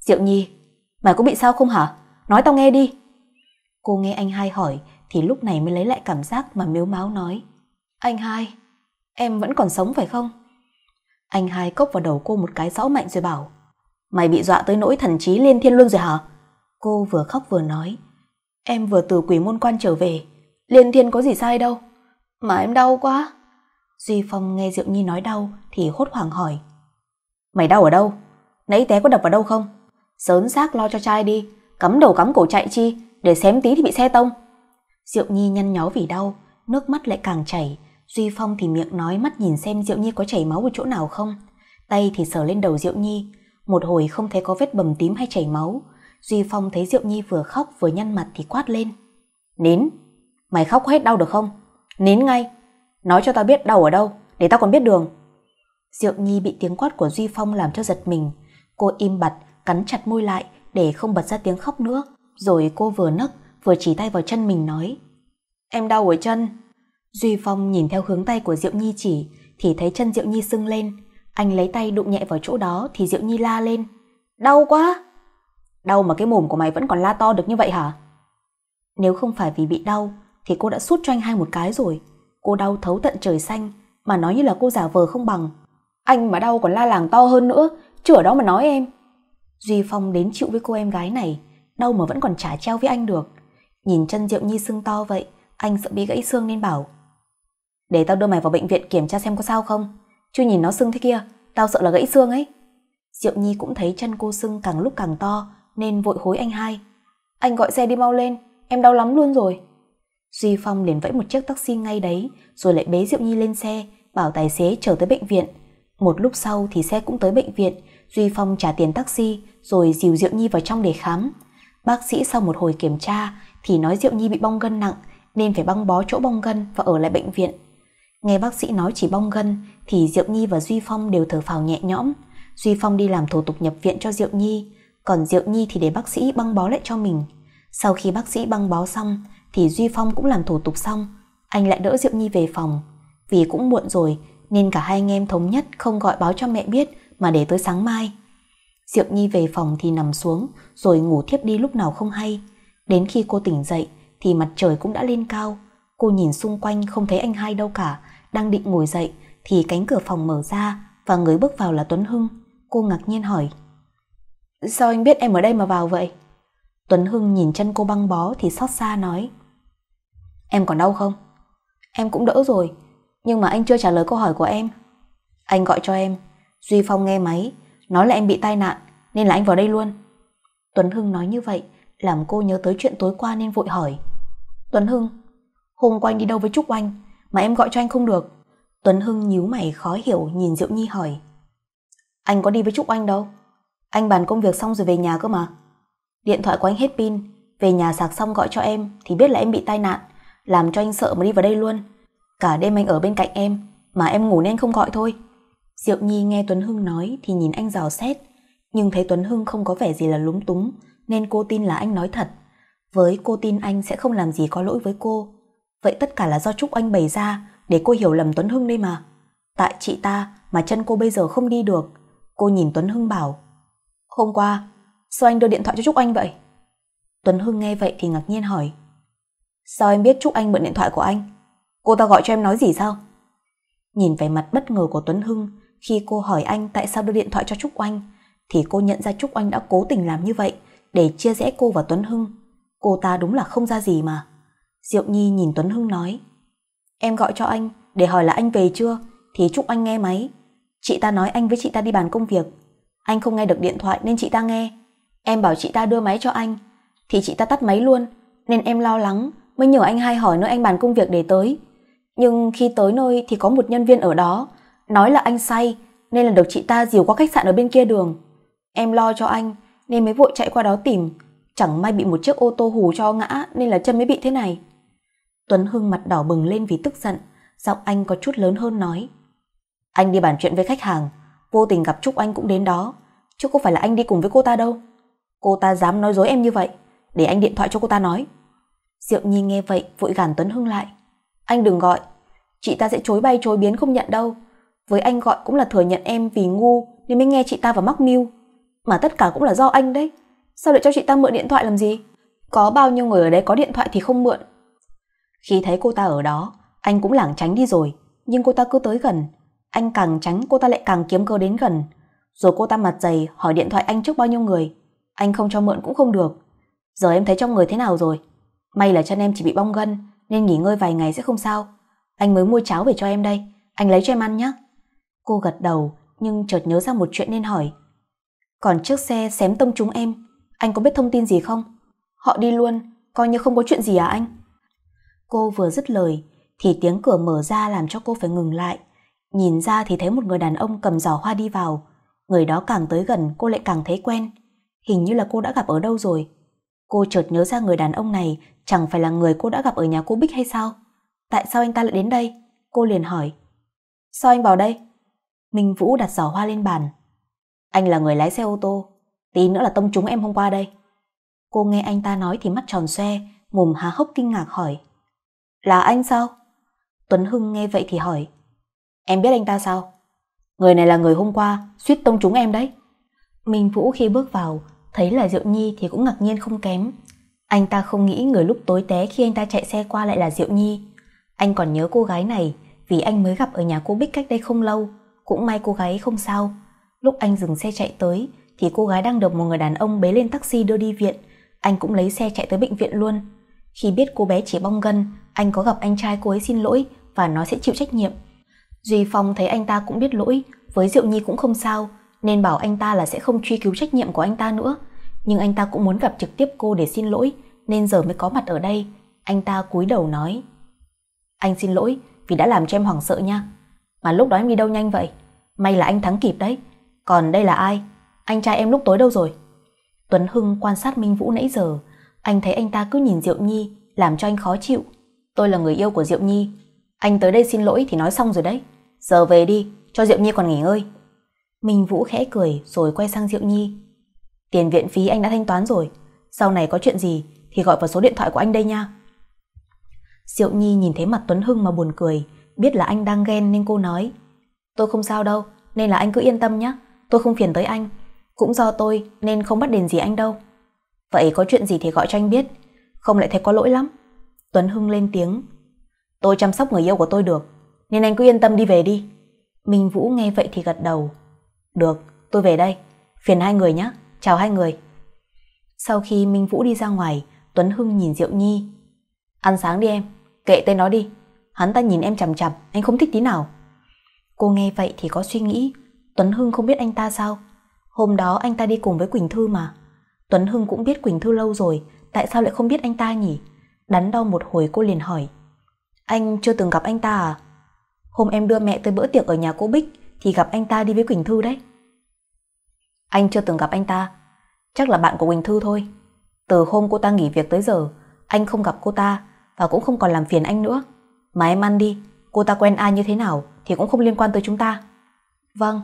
Diệu Nhi, mày có bị sao không hả? Nói tao nghe đi. Cô nghe anh hai hỏi thì lúc này mới lấy lại cảm giác mà miếu máu nói. Anh hai, em vẫn còn sống phải không? Anh hai cốc vào đầu cô một cái rõ mạnh rồi bảo Mày bị dọa tới nỗi thần trí liên thiên luôn rồi hả? Cô vừa khóc vừa nói Em vừa từ quỷ môn quan trở về Liên thiên có gì sai đâu Mà em đau quá Duy Phong nghe Diệu Nhi nói đau Thì hốt hoảng hỏi Mày đau ở đâu? Nãy té có đập vào đâu không? Sớn xác lo cho trai đi Cắm đầu cắm cổ chạy chi để xém tí thì bị xe tông. Diệu Nhi nhăn nhó vì đau, nước mắt lại càng chảy. Duy Phong thì miệng nói mắt nhìn xem Diệu Nhi có chảy máu ở chỗ nào không. Tay thì sờ lên đầu Diệu Nhi. Một hồi không thấy có vết bầm tím hay chảy máu. Duy Phong thấy Diệu Nhi vừa khóc vừa nhăn mặt thì quát lên. Nín, mày khóc hết đau được không? Nín ngay, nói cho tao biết đau ở đâu, để tao còn biết đường. Diệu Nhi bị tiếng quát của Duy Phong làm cho giật mình. Cô im bặt, cắn chặt môi lại để không bật ra tiếng khóc nữa. Rồi cô vừa nấc vừa chỉ tay vào chân mình nói Em đau ở chân Duy Phong nhìn theo hướng tay của Diệu Nhi chỉ Thì thấy chân Diệu Nhi sưng lên Anh lấy tay đụng nhẹ vào chỗ đó Thì Diệu Nhi la lên Đau quá Đau mà cái mồm của mày vẫn còn la to được như vậy hả Nếu không phải vì bị đau Thì cô đã sút cho anh hai một cái rồi Cô đau thấu tận trời xanh Mà nói như là cô giả vờ không bằng Anh mà đau còn la làng to hơn nữa Chứ đó mà nói em Duy Phong đến chịu với cô em gái này Đâu mà vẫn còn trả treo với anh được Nhìn chân Diệu Nhi sưng to vậy Anh sợ bị gãy xương nên bảo Để tao đưa mày vào bệnh viện kiểm tra xem có sao không Chứ nhìn nó sưng thế kia Tao sợ là gãy xương ấy Diệu Nhi cũng thấy chân cô sưng càng lúc càng to Nên vội hối anh hai Anh gọi xe đi mau lên Em đau lắm luôn rồi Duy Phong liền vẫy một chiếc taxi ngay đấy Rồi lại bế Diệu Nhi lên xe Bảo tài xế chở tới bệnh viện Một lúc sau thì xe cũng tới bệnh viện Duy Phong trả tiền taxi Rồi dìu Diệu Nhi vào trong để khám Bác sĩ sau một hồi kiểm tra thì nói Diệu Nhi bị bong gân nặng nên phải băng bó chỗ bong gân và ở lại bệnh viện. Nghe bác sĩ nói chỉ bong gân thì Diệu Nhi và Duy Phong đều thở phào nhẹ nhõm. Duy Phong đi làm thủ tục nhập viện cho Diệu Nhi, còn Diệu Nhi thì để bác sĩ băng bó lại cho mình. Sau khi bác sĩ băng bó xong thì Duy Phong cũng làm thủ tục xong, anh lại đỡ Diệu Nhi về phòng. Vì cũng muộn rồi nên cả hai anh em thống nhất không gọi báo cho mẹ biết mà để tới sáng mai. Diệu Nhi về phòng thì nằm xuống, rồi ngủ thiếp đi lúc nào không hay. Đến khi cô tỉnh dậy, thì mặt trời cũng đã lên cao. Cô nhìn xung quanh không thấy anh hai đâu cả, đang định ngồi dậy, thì cánh cửa phòng mở ra và người bước vào là Tuấn Hưng. Cô ngạc nhiên hỏi. Sao anh biết em ở đây mà vào vậy? Tuấn Hưng nhìn chân cô băng bó thì xót xa nói. Em còn đau không? Em cũng đỡ rồi, nhưng mà anh chưa trả lời câu hỏi của em. Anh gọi cho em, Duy Phong nghe máy, nói là em bị tai nạn, nên là anh vào đây luôn. Tuấn Hưng nói như vậy, làm cô nhớ tới chuyện tối qua nên vội hỏi. Tuấn Hưng, hôm qua anh đi đâu với Trúc Oanh mà em gọi cho anh không được? Tuấn Hưng nhíu mày khó hiểu nhìn Diệu Nhi hỏi. Anh có đi với Trúc Oanh đâu. Anh bàn công việc xong rồi về nhà cơ mà. Điện thoại của anh hết pin, về nhà sạc xong gọi cho em thì biết là em bị tai nạn, làm cho anh sợ mà đi vào đây luôn. Cả đêm anh ở bên cạnh em, mà em ngủ nên không gọi thôi. Diệu Nhi nghe Tuấn Hưng nói thì nhìn anh rào xét, nhưng thấy Tuấn Hưng không có vẻ gì là lúng túng, nên cô tin là anh nói thật. Với cô tin anh sẽ không làm gì có lỗi với cô. Vậy tất cả là do Trúc Anh bày ra để cô hiểu lầm Tuấn Hưng đây mà. Tại chị ta mà chân cô bây giờ không đi được. Cô nhìn Tuấn Hưng bảo Hôm qua, sao anh đưa điện thoại cho Trúc Anh vậy? Tuấn Hưng nghe vậy thì ngạc nhiên hỏi Sao em biết Trúc Anh mượn điện thoại của anh? Cô ta gọi cho em nói gì sao? Nhìn vẻ mặt bất ngờ của Tuấn Hưng khi cô hỏi anh tại sao đưa điện thoại cho Trúc Anh thì cô nhận ra Trúc Oanh đã cố tình làm như vậy để chia rẽ cô và Tuấn Hưng. Cô ta đúng là không ra gì mà. Diệu Nhi nhìn Tuấn Hưng nói Em gọi cho anh để hỏi là anh về chưa thì Trúc Oanh nghe máy. Chị ta nói anh với chị ta đi bàn công việc. Anh không nghe được điện thoại nên chị ta nghe. Em bảo chị ta đưa máy cho anh thì chị ta tắt máy luôn nên em lo lắng mới nhờ anh hai hỏi nơi anh bàn công việc để tới. Nhưng khi tới nơi thì có một nhân viên ở đó nói là anh say nên là được chị ta dìu qua khách sạn ở bên kia đường. Em lo cho anh nên mới vội chạy qua đó tìm, chẳng may bị một chiếc ô tô hù cho ngã nên là chân mới bị thế này. Tuấn Hưng mặt đỏ bừng lên vì tức giận, giọng anh có chút lớn hơn nói. Anh đi bàn chuyện với khách hàng, vô tình gặp Trúc Anh cũng đến đó, chứ không phải là anh đi cùng với cô ta đâu. Cô ta dám nói dối em như vậy, để anh điện thoại cho cô ta nói. Diệu Nhi nghe vậy vội gàn Tuấn Hưng lại. Anh đừng gọi, chị ta sẽ chối bay chối biến không nhận đâu. Với anh gọi cũng là thừa nhận em vì ngu nên mới nghe chị ta và mắc mưu mà tất cả cũng là do anh đấy Sao lại cho chị ta mượn điện thoại làm gì Có bao nhiêu người ở đây có điện thoại thì không mượn Khi thấy cô ta ở đó Anh cũng lảng tránh đi rồi Nhưng cô ta cứ tới gần Anh càng tránh cô ta lại càng kiếm cơ đến gần Rồi cô ta mặt dày hỏi điện thoại anh trước bao nhiêu người Anh không cho mượn cũng không được Giờ em thấy trong người thế nào rồi May là chân em chỉ bị bong gân Nên nghỉ ngơi vài ngày sẽ không sao Anh mới mua cháo về cho em đây Anh lấy cho em ăn nhé Cô gật đầu nhưng chợt nhớ ra một chuyện nên hỏi còn chiếc xe xém tông chúng em, anh có biết thông tin gì không? Họ đi luôn, coi như không có chuyện gì à anh? Cô vừa dứt lời, thì tiếng cửa mở ra làm cho cô phải ngừng lại. Nhìn ra thì thấy một người đàn ông cầm giỏ hoa đi vào. Người đó càng tới gần cô lại càng thấy quen. Hình như là cô đã gặp ở đâu rồi. Cô chợt nhớ ra người đàn ông này chẳng phải là người cô đã gặp ở nhà cô Bích hay sao? Tại sao anh ta lại đến đây? Cô liền hỏi. Sao anh vào đây? Minh Vũ đặt giỏ hoa lên bàn, anh là người lái xe ô tô, tí nữa là tông chúng em hôm qua đây. Cô nghe anh ta nói thì mắt tròn xoe, mồm há hốc kinh ngạc hỏi. Là anh sao? Tuấn Hưng nghe vậy thì hỏi. Em biết anh ta sao? Người này là người hôm qua, suýt tông chúng em đấy. Minh Vũ khi bước vào, thấy là Diệu Nhi thì cũng ngạc nhiên không kém. Anh ta không nghĩ người lúc tối té khi anh ta chạy xe qua lại là Diệu Nhi. Anh còn nhớ cô gái này vì anh mới gặp ở nhà cô Bích cách đây không lâu. Cũng may cô gái không sao. Lúc anh dừng xe chạy tới thì cô gái đang được một người đàn ông bế lên taxi đưa đi viện. Anh cũng lấy xe chạy tới bệnh viện luôn. Khi biết cô bé chỉ bong gân, anh có gặp anh trai cô ấy xin lỗi và nói sẽ chịu trách nhiệm. Duy Phong thấy anh ta cũng biết lỗi, với Diệu Nhi cũng không sao, nên bảo anh ta là sẽ không truy cứu trách nhiệm của anh ta nữa. Nhưng anh ta cũng muốn gặp trực tiếp cô để xin lỗi, nên giờ mới có mặt ở đây. Anh ta cúi đầu nói. Anh xin lỗi vì đã làm cho em hoảng sợ nha. Mà lúc đó em đi đâu nhanh vậy? May là anh thắng kịp đấy, còn đây là ai? Anh trai em lúc tối đâu rồi? Tuấn Hưng quan sát Minh Vũ nãy giờ, anh thấy anh ta cứ nhìn Diệu Nhi, làm cho anh khó chịu. Tôi là người yêu của Diệu Nhi, anh tới đây xin lỗi thì nói xong rồi đấy. Giờ về đi, cho Diệu Nhi còn nghỉ ngơi. Minh Vũ khẽ cười rồi quay sang Diệu Nhi. Tiền viện phí anh đã thanh toán rồi, sau này có chuyện gì thì gọi vào số điện thoại của anh đây nha. Diệu Nhi nhìn thấy mặt Tuấn Hưng mà buồn cười, biết là anh đang ghen nên cô nói. Tôi không sao đâu, nên là anh cứ yên tâm nhé. Tôi không phiền tới anh Cũng do tôi nên không bắt đền gì anh đâu Vậy có chuyện gì thì gọi cho anh biết Không lại thấy có lỗi lắm Tuấn Hưng lên tiếng Tôi chăm sóc người yêu của tôi được Nên anh cứ yên tâm đi về đi Minh Vũ nghe vậy thì gật đầu Được, tôi về đây Phiền hai người nhé, chào hai người Sau khi Minh Vũ đi ra ngoài Tuấn Hưng nhìn Diệu Nhi Ăn sáng đi em, kệ tên nó đi Hắn ta nhìn em chằm chằm, anh không thích tí nào Cô nghe vậy thì có suy nghĩ Tuấn Hưng không biết anh ta sao Hôm đó anh ta đi cùng với Quỳnh Thư mà Tuấn Hưng cũng biết Quỳnh Thư lâu rồi Tại sao lại không biết anh ta nhỉ Đắn đo một hồi cô liền hỏi Anh chưa từng gặp anh ta à Hôm em đưa mẹ tới bữa tiệc ở nhà cô Bích Thì gặp anh ta đi với Quỳnh Thư đấy Anh chưa từng gặp anh ta Chắc là bạn của Quỳnh Thư thôi Từ hôm cô ta nghỉ việc tới giờ Anh không gặp cô ta Và cũng không còn làm phiền anh nữa Mà em ăn đi Cô ta quen ai như thế nào Thì cũng không liên quan tới chúng ta Vâng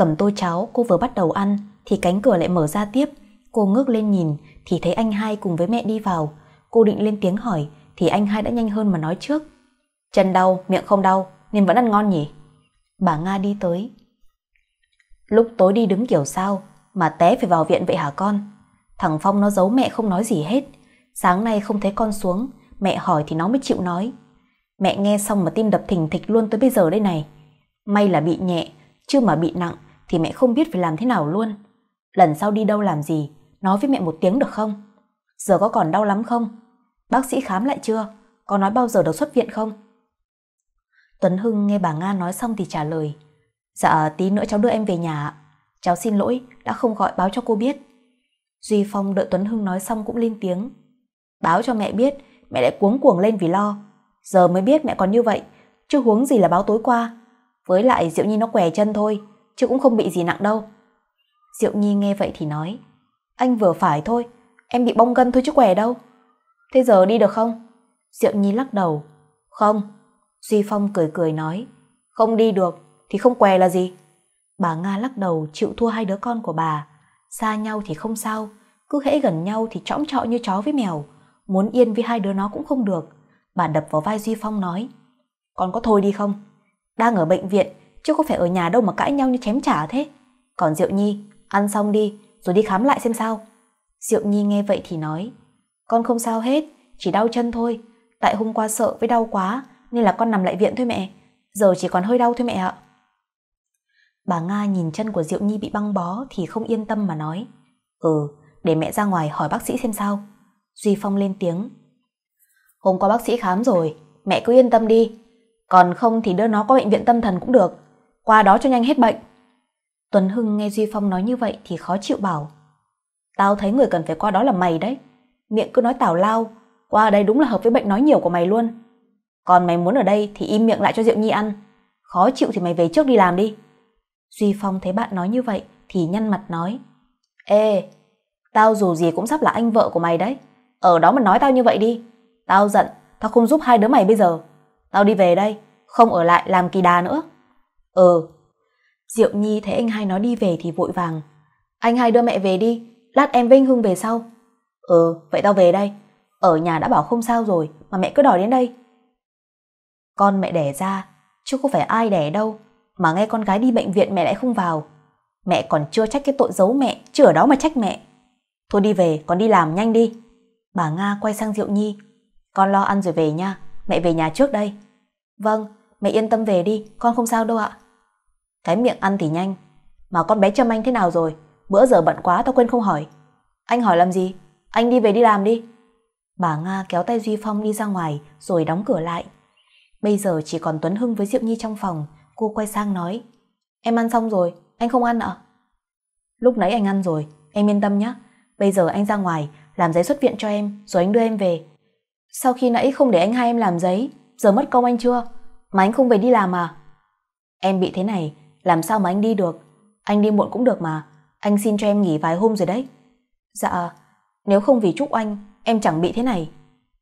Cầm tô cháo cô vừa bắt đầu ăn thì cánh cửa lại mở ra tiếp. Cô ngước lên nhìn thì thấy anh hai cùng với mẹ đi vào. Cô định lên tiếng hỏi thì anh hai đã nhanh hơn mà nói trước. Chân đau, miệng không đau nên vẫn ăn ngon nhỉ? Bà Nga đi tới. Lúc tối đi đứng kiểu sao mà té phải vào viện vậy hả con? Thằng Phong nó giấu mẹ không nói gì hết. Sáng nay không thấy con xuống, mẹ hỏi thì nó mới chịu nói. Mẹ nghe xong mà tim đập thình thịch luôn tới bây giờ đây này. May là bị nhẹ, chứ mà bị nặng thì mẹ không biết phải làm thế nào luôn. Lần sau đi đâu làm gì, nói với mẹ một tiếng được không? Giờ có còn đau lắm không? Bác sĩ khám lại chưa? Có nói bao giờ được xuất viện không? Tuấn Hưng nghe bà Nga nói xong thì trả lời. Dạ, tí nữa cháu đưa em về nhà Cháu xin lỗi, đã không gọi báo cho cô biết. Duy Phong đợi Tuấn Hưng nói xong cũng lên tiếng. Báo cho mẹ biết, mẹ lại cuống cuồng lên vì lo. Giờ mới biết mẹ còn như vậy, chứ huống gì là báo tối qua. Với lại Diệu Nhi nó què chân thôi, chứ cũng không bị gì nặng đâu. Diệu Nhi nghe vậy thì nói, anh vừa phải thôi, em bị bong gân thôi chứ què đâu. Thế giờ đi được không? Diệu Nhi lắc đầu, không. Duy Phong cười cười nói, không đi được thì không què là gì. Bà Nga lắc đầu chịu thua hai đứa con của bà, xa nhau thì không sao, cứ hễ gần nhau thì trõng trọ như chó với mèo, muốn yên với hai đứa nó cũng không được. Bà đập vào vai Duy Phong nói, con có thôi đi không? Đang ở bệnh viện chứ có phải ở nhà đâu mà cãi nhau như chém trả thế. Còn Diệu Nhi, ăn xong đi, rồi đi khám lại xem sao. Diệu Nhi nghe vậy thì nói, con không sao hết, chỉ đau chân thôi. Tại hôm qua sợ với đau quá, nên là con nằm lại viện thôi mẹ. Giờ chỉ còn hơi đau thôi mẹ ạ. Bà Nga nhìn chân của Diệu Nhi bị băng bó thì không yên tâm mà nói, ừ, để mẹ ra ngoài hỏi bác sĩ xem sao. Duy Phong lên tiếng, hôm qua bác sĩ khám rồi, mẹ cứ yên tâm đi. Còn không thì đưa nó qua bệnh viện tâm thần cũng được qua đó cho nhanh hết bệnh tuấn hưng nghe duy phong nói như vậy thì khó chịu bảo tao thấy người cần phải qua đó là mày đấy miệng cứ nói tào lao qua đây đúng là hợp với bệnh nói nhiều của mày luôn còn mày muốn ở đây thì im miệng lại cho diệu nhi ăn khó chịu thì mày về trước đi làm đi duy phong thấy bạn nói như vậy thì nhăn mặt nói ê tao dù gì cũng sắp là anh vợ của mày đấy ở đó mà nói tao như vậy đi tao giận tao không giúp hai đứa mày bây giờ tao đi về đây không ở lại làm kỳ đà nữa Ờ. Diệu Nhi thấy anh hai nó đi về thì vội vàng. Anh hai đưa mẹ về đi, lát em Vinh Hưng về sau. ờ vậy tao về đây. Ở nhà đã bảo không sao rồi, mà mẹ cứ đòi đến đây. Con mẹ đẻ ra, chứ không phải ai đẻ đâu. Mà nghe con gái đi bệnh viện mẹ lại không vào. Mẹ còn chưa trách cái tội giấu mẹ, chứ ở đó mà trách mẹ. Thôi đi về, con đi làm nhanh đi. Bà Nga quay sang Diệu Nhi. Con lo ăn rồi về nha, mẹ về nhà trước đây. Vâng, mẹ yên tâm về đi, con không sao đâu ạ. Cái miệng ăn thì nhanh, mà con bé Trâm Anh thế nào rồi? Bữa giờ bận quá tao quên không hỏi. Anh hỏi làm gì? Anh đi về đi làm đi. Bà Nga kéo tay Duy Phong đi ra ngoài rồi đóng cửa lại. Bây giờ chỉ còn Tuấn Hưng với Diệu Nhi trong phòng, cô quay sang nói. Em ăn xong rồi, anh không ăn ạ? Lúc nãy anh ăn rồi, em yên tâm nhé. Bây giờ anh ra ngoài, làm giấy xuất viện cho em, rồi anh đưa em về. Sau khi nãy không để anh hai em làm giấy, giờ mất công anh chưa? Mà anh không về đi làm à? Em bị thế này, làm sao mà anh đi được? Anh đi muộn cũng được mà, anh xin cho em nghỉ vài hôm rồi đấy. Dạ, nếu không vì Trúc Anh, em chẳng bị thế này.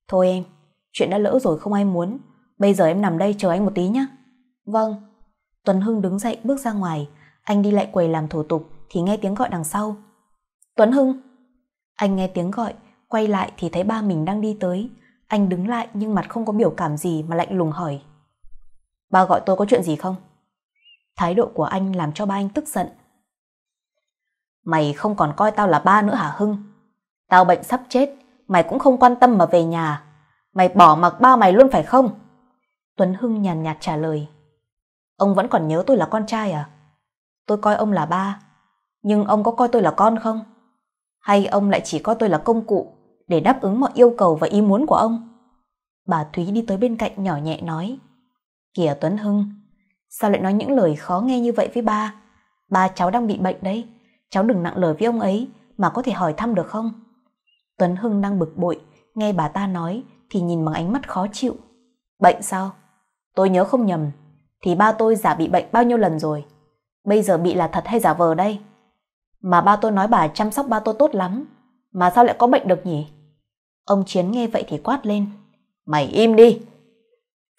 Thôi em, chuyện đã lỡ rồi không ai muốn, bây giờ em nằm đây chờ anh một tí nhé. Vâng. Tuấn Hưng đứng dậy bước ra ngoài, anh đi lại quầy làm thủ tục thì nghe tiếng gọi đằng sau. Tuấn Hưng! Anh nghe tiếng gọi, quay lại thì thấy ba mình đang đi tới. Anh đứng lại nhưng mặt không có biểu cảm gì mà lạnh lùng hỏi. Ba gọi tôi có chuyện gì không? Thái độ của anh làm cho ba anh tức giận. Mày không còn coi tao là ba nữa hả Hưng? Tao bệnh sắp chết, mày cũng không quan tâm mà về nhà. Mày bỏ mặc ba mày luôn phải không? Tuấn Hưng nhàn nhạt trả lời. Ông vẫn còn nhớ tôi là con trai à? Tôi coi ông là ba, nhưng ông có coi tôi là con không? Hay ông lại chỉ coi tôi là công cụ để đáp ứng mọi yêu cầu và ý muốn của ông? Bà Thúy đi tới bên cạnh nhỏ nhẹ nói. Kìa Tuấn Hưng, sao lại nói những lời khó nghe như vậy với ba? Ba cháu đang bị bệnh đấy, cháu đừng nặng lời với ông ấy mà có thể hỏi thăm được không? Tuấn Hưng đang bực bội, nghe bà ta nói thì nhìn bằng ánh mắt khó chịu. Bệnh sao? Tôi nhớ không nhầm, thì ba tôi giả bị bệnh bao nhiêu lần rồi. Bây giờ bị là thật hay giả vờ đây? Mà ba tôi nói bà chăm sóc ba tôi tốt lắm, mà sao lại có bệnh được nhỉ? Ông Chiến nghe vậy thì quát lên. Mày im đi!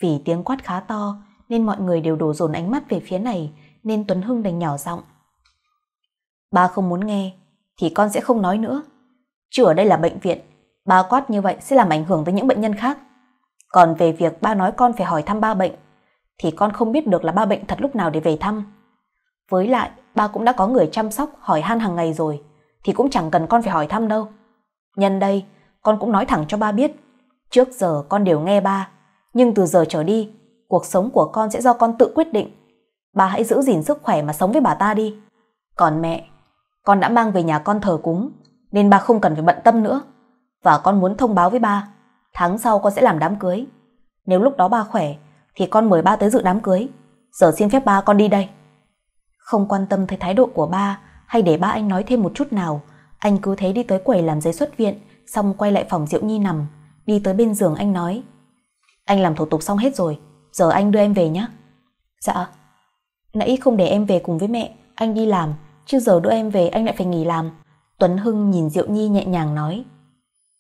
Vì tiếng quát khá to nên mọi người đều đổ dồn ánh mắt về phía này nên Tuấn Hưng đành nhỏ giọng. Ba không muốn nghe thì con sẽ không nói nữa. Chứ ở đây là bệnh viện, ba quát như vậy sẽ làm ảnh hưởng tới những bệnh nhân khác. Còn về việc ba nói con phải hỏi thăm ba bệnh thì con không biết được là ba bệnh thật lúc nào để về thăm. Với lại, ba cũng đã có người chăm sóc hỏi han hàng ngày rồi thì cũng chẳng cần con phải hỏi thăm đâu. Nhân đây, con cũng nói thẳng cho ba biết. Trước giờ con đều nghe ba, nhưng từ giờ trở đi, cuộc sống của con sẽ do con tự quyết định. Bà hãy giữ gìn sức khỏe mà sống với bà ta đi. Còn mẹ, con đã mang về nhà con thờ cúng, nên bà không cần phải bận tâm nữa. Và con muốn thông báo với ba, tháng sau con sẽ làm đám cưới. Nếu lúc đó ba khỏe, thì con mời ba tới dự đám cưới. Giờ xin phép ba con đi đây. Không quan tâm thấy thái độ của ba hay để ba anh nói thêm một chút nào, anh cứ thế đi tới quầy làm giấy xuất viện, xong quay lại phòng Diệu Nhi nằm, đi tới bên giường anh nói. Anh làm thủ tục xong hết rồi Giờ anh đưa em về nhé Dạ Nãy không để em về cùng với mẹ Anh đi làm Chứ giờ đưa em về anh lại phải nghỉ làm Tuấn Hưng nhìn Diệu Nhi nhẹ nhàng nói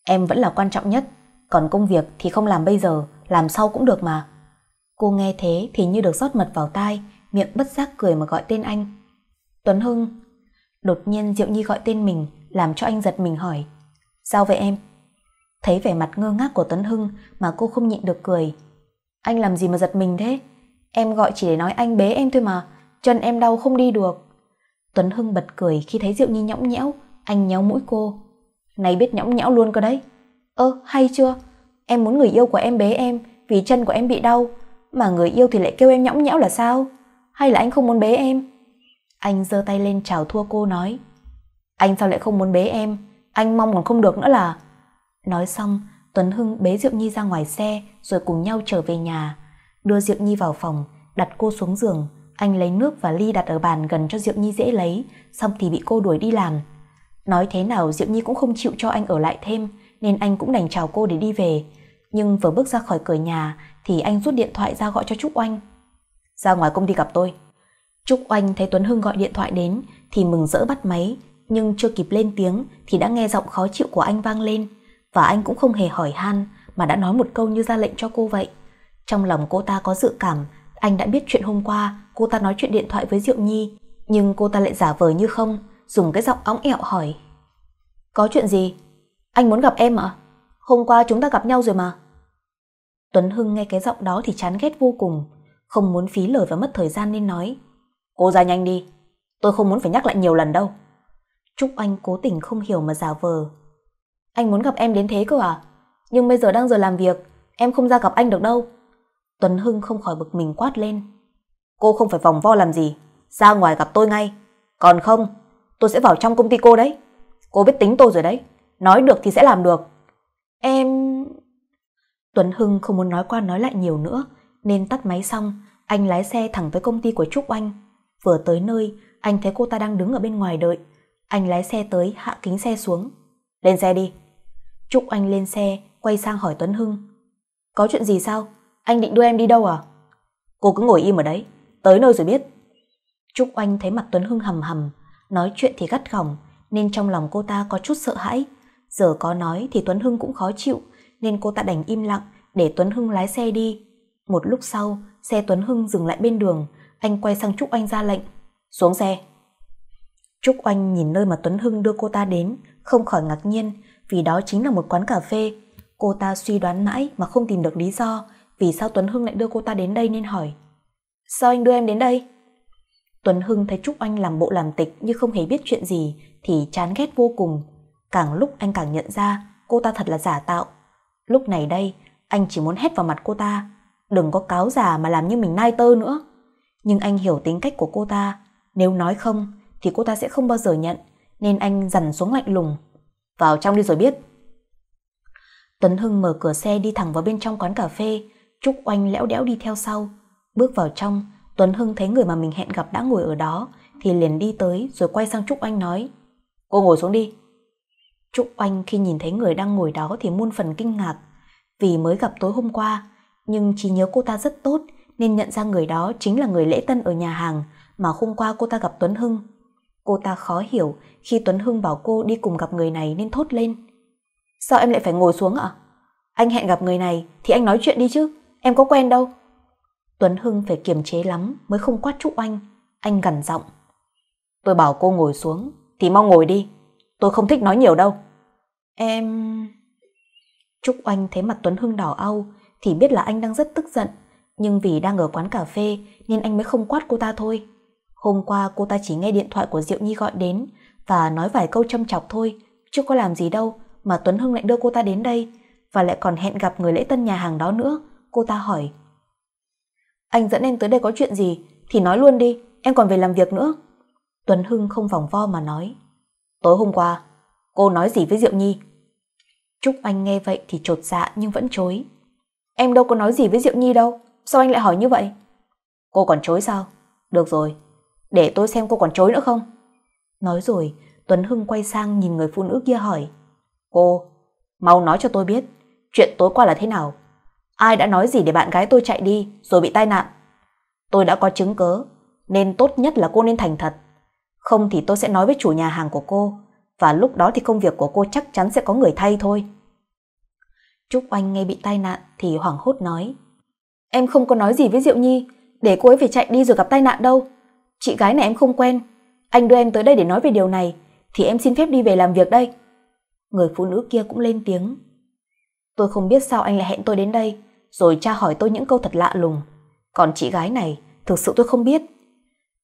Em vẫn là quan trọng nhất Còn công việc thì không làm bây giờ Làm sau cũng được mà Cô nghe thế thì như được rót mật vào tai Miệng bất giác cười mà gọi tên anh Tuấn Hưng Đột nhiên Diệu Nhi gọi tên mình Làm cho anh giật mình hỏi Sao vậy em Thấy vẻ mặt ngơ ngác của Tuấn Hưng mà cô không nhịn được cười. Anh làm gì mà giật mình thế? Em gọi chỉ để nói anh bế em thôi mà, chân em đau không đi được. Tuấn Hưng bật cười khi thấy Diệu Nhi nhõng nhẽo, anh nhéo mũi cô. Này biết nhõng nhẽo luôn cơ đấy. Ơ, hay chưa? Em muốn người yêu của em bế em vì chân của em bị đau, mà người yêu thì lại kêu em nhõng nhẽo là sao? Hay là anh không muốn bế em? Anh giơ tay lên chào thua cô nói. Anh sao lại không muốn bế em? Anh mong còn không được nữa là... Nói xong, Tuấn Hưng bế Diệu Nhi ra ngoài xe rồi cùng nhau trở về nhà. Đưa Diệu Nhi vào phòng, đặt cô xuống giường. Anh lấy nước và ly đặt ở bàn gần cho Diệu Nhi dễ lấy, xong thì bị cô đuổi đi làm. Nói thế nào Diệu Nhi cũng không chịu cho anh ở lại thêm, nên anh cũng đành chào cô để đi về. Nhưng vừa bước ra khỏi cửa nhà thì anh rút điện thoại ra gọi cho Trúc Oanh. Ra ngoài công ty gặp tôi. Trúc Oanh thấy Tuấn Hưng gọi điện thoại đến thì mừng rỡ bắt máy, nhưng chưa kịp lên tiếng thì đã nghe giọng khó chịu của anh vang lên. Và anh cũng không hề hỏi han mà đã nói một câu như ra lệnh cho cô vậy. Trong lòng cô ta có dự cảm, anh đã biết chuyện hôm qua, cô ta nói chuyện điện thoại với Diệu Nhi, nhưng cô ta lại giả vờ như không, dùng cái giọng óng ẹo hỏi. Có chuyện gì? Anh muốn gặp em ạ? À? Hôm qua chúng ta gặp nhau rồi mà. Tuấn Hưng nghe cái giọng đó thì chán ghét vô cùng, không muốn phí lời và mất thời gian nên nói. Cô ra nhanh đi, tôi không muốn phải nhắc lại nhiều lần đâu. Trúc Anh cố tình không hiểu mà giả vờ, anh muốn gặp em đến thế cơ à? Nhưng bây giờ đang giờ làm việc, em không ra gặp anh được đâu. Tuấn Hưng không khỏi bực mình quát lên. Cô không phải vòng vo làm gì, ra ngoài gặp tôi ngay. Còn không, tôi sẽ vào trong công ty cô đấy. Cô biết tính tôi rồi đấy, nói được thì sẽ làm được. Em... Tuấn Hưng không muốn nói qua nói lại nhiều nữa, nên tắt máy xong, anh lái xe thẳng tới công ty của Trúc Anh. Vừa tới nơi, anh thấy cô ta đang đứng ở bên ngoài đợi. Anh lái xe tới, hạ kính xe xuống, lên xe đi. Trúc Anh lên xe, quay sang hỏi Tuấn Hưng. Có chuyện gì sao? Anh định đưa em đi đâu à? Cô cứ ngồi im ở đấy, tới nơi rồi biết. Trúc Anh thấy mặt Tuấn Hưng hầm hầm, nói chuyện thì gắt gỏng, nên trong lòng cô ta có chút sợ hãi. Giờ có nói thì Tuấn Hưng cũng khó chịu, nên cô ta đành im lặng để Tuấn Hưng lái xe đi. Một lúc sau, xe Tuấn Hưng dừng lại bên đường, anh quay sang Trúc Anh ra lệnh, xuống xe. Trúc Anh nhìn nơi mà Tuấn Hưng đưa cô ta đến, không khỏi ngạc nhiên vì đó chính là một quán cà phê. Cô ta suy đoán mãi mà không tìm được lý do vì sao Tuấn Hưng lại đưa cô ta đến đây nên hỏi. Sao anh đưa em đến đây? Tuấn Hưng thấy Trúc Anh làm bộ làm tịch như không hề biết chuyện gì thì chán ghét vô cùng. Càng lúc anh càng nhận ra cô ta thật là giả tạo. Lúc này đây, anh chỉ muốn hét vào mặt cô ta. Đừng có cáo giả mà làm như mình nai tơ nữa. Nhưng anh hiểu tính cách của cô ta. Nếu nói không, thì cô ta sẽ không bao giờ nhận nên anh dằn xuống lạnh lùng. Vào trong đi rồi biết. Tuấn Hưng mở cửa xe đi thẳng vào bên trong quán cà phê, Trúc Oanh lẽo đẽo đi theo sau. Bước vào trong, Tuấn Hưng thấy người mà mình hẹn gặp đã ngồi ở đó, thì liền đi tới rồi quay sang Trúc Oanh nói. Cô ngồi xuống đi. Trúc Oanh khi nhìn thấy người đang ngồi đó thì muôn phần kinh ngạc, vì mới gặp tối hôm qua, nhưng chỉ nhớ cô ta rất tốt nên nhận ra người đó chính là người lễ tân ở nhà hàng mà hôm qua cô ta gặp Tuấn Hưng. Cô ta khó hiểu khi Tuấn Hưng bảo cô đi cùng gặp người này nên thốt lên. Sao em lại phải ngồi xuống ạ? Anh hẹn gặp người này thì anh nói chuyện đi chứ, em có quen đâu. Tuấn Hưng phải kiềm chế lắm mới không quát trúc anh. Anh gần giọng. Tôi bảo cô ngồi xuống thì mau ngồi đi. Tôi không thích nói nhiều đâu. Em... Trúc Anh thấy mặt Tuấn Hưng đỏ au thì biết là anh đang rất tức giận, nhưng vì đang ở quán cà phê nên anh mới không quát cô ta thôi. Hôm qua cô ta chỉ nghe điện thoại của Diệu Nhi gọi đến và nói vài câu châm chọc thôi, chưa có làm gì đâu mà Tuấn Hưng lại đưa cô ta đến đây và lại còn hẹn gặp người lễ tân nhà hàng đó nữa. Cô ta hỏi Anh dẫn em tới đây có chuyện gì thì nói luôn đi, em còn về làm việc nữa. Tuấn Hưng không vòng vo mà nói Tối hôm qua, cô nói gì với Diệu Nhi? Trúc Anh nghe vậy thì trột dạ nhưng vẫn chối. Em đâu có nói gì với Diệu Nhi đâu, sao anh lại hỏi như vậy? Cô còn chối sao? Được rồi, để tôi xem cô còn chối nữa không? Nói rồi, Tuấn Hưng quay sang nhìn người phụ nữ kia hỏi. Cô, mau nói cho tôi biết, chuyện tối qua là thế nào? Ai đã nói gì để bạn gái tôi chạy đi rồi bị tai nạn? Tôi đã có chứng cớ, nên tốt nhất là cô nên thành thật. Không thì tôi sẽ nói với chủ nhà hàng của cô, và lúc đó thì công việc của cô chắc chắn sẽ có người thay thôi. Trúc Anh nghe bị tai nạn thì hoảng hốt nói. Em không có nói gì với Diệu Nhi, để cô ấy phải chạy đi rồi gặp tai nạn đâu. Chị gái này em không quen, anh đưa em tới đây để nói về điều này, thì em xin phép đi về làm việc đây. Người phụ nữ kia cũng lên tiếng. Tôi không biết sao anh lại hẹn tôi đến đây, rồi tra hỏi tôi những câu thật lạ lùng. Còn chị gái này, thực sự tôi không biết.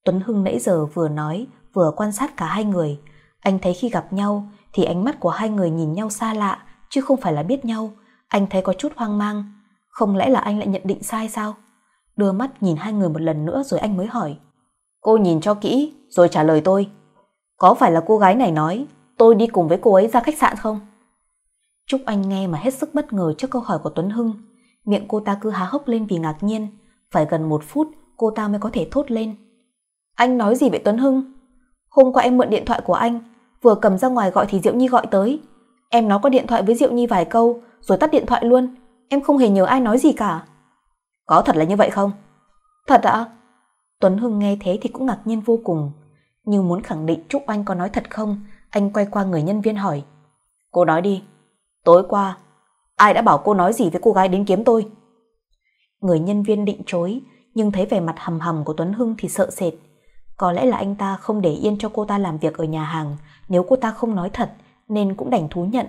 Tuấn Hưng nãy giờ vừa nói, vừa quan sát cả hai người. Anh thấy khi gặp nhau, thì ánh mắt của hai người nhìn nhau xa lạ, chứ không phải là biết nhau. Anh thấy có chút hoang mang. Không lẽ là anh lại nhận định sai sao? Đưa mắt nhìn hai người một lần nữa rồi anh mới hỏi. Cô nhìn cho kỹ rồi trả lời tôi. Có phải là cô gái này nói tôi đi cùng với cô ấy ra khách sạn không? Trúc Anh nghe mà hết sức bất ngờ trước câu hỏi của Tuấn Hưng. Miệng cô ta cứ há hốc lên vì ngạc nhiên. Phải gần một phút cô ta mới có thể thốt lên. Anh nói gì vậy Tuấn Hưng? Hôm qua em mượn điện thoại của anh, vừa cầm ra ngoài gọi thì Diệu Nhi gọi tới. Em nói có điện thoại với Diệu Nhi vài câu rồi tắt điện thoại luôn. Em không hề nhớ ai nói gì cả. Có thật là như vậy không? Thật ạ? À? Tuấn Hưng nghe thế thì cũng ngạc nhiên vô cùng. Như muốn khẳng định Trúc Anh có nói thật không, anh quay qua người nhân viên hỏi. Cô nói đi, tối qua, ai đã bảo cô nói gì với cô gái đến kiếm tôi? Người nhân viên định chối, nhưng thấy vẻ mặt hầm hầm của Tuấn Hưng thì sợ sệt. Có lẽ là anh ta không để yên cho cô ta làm việc ở nhà hàng nếu cô ta không nói thật, nên cũng đành thú nhận.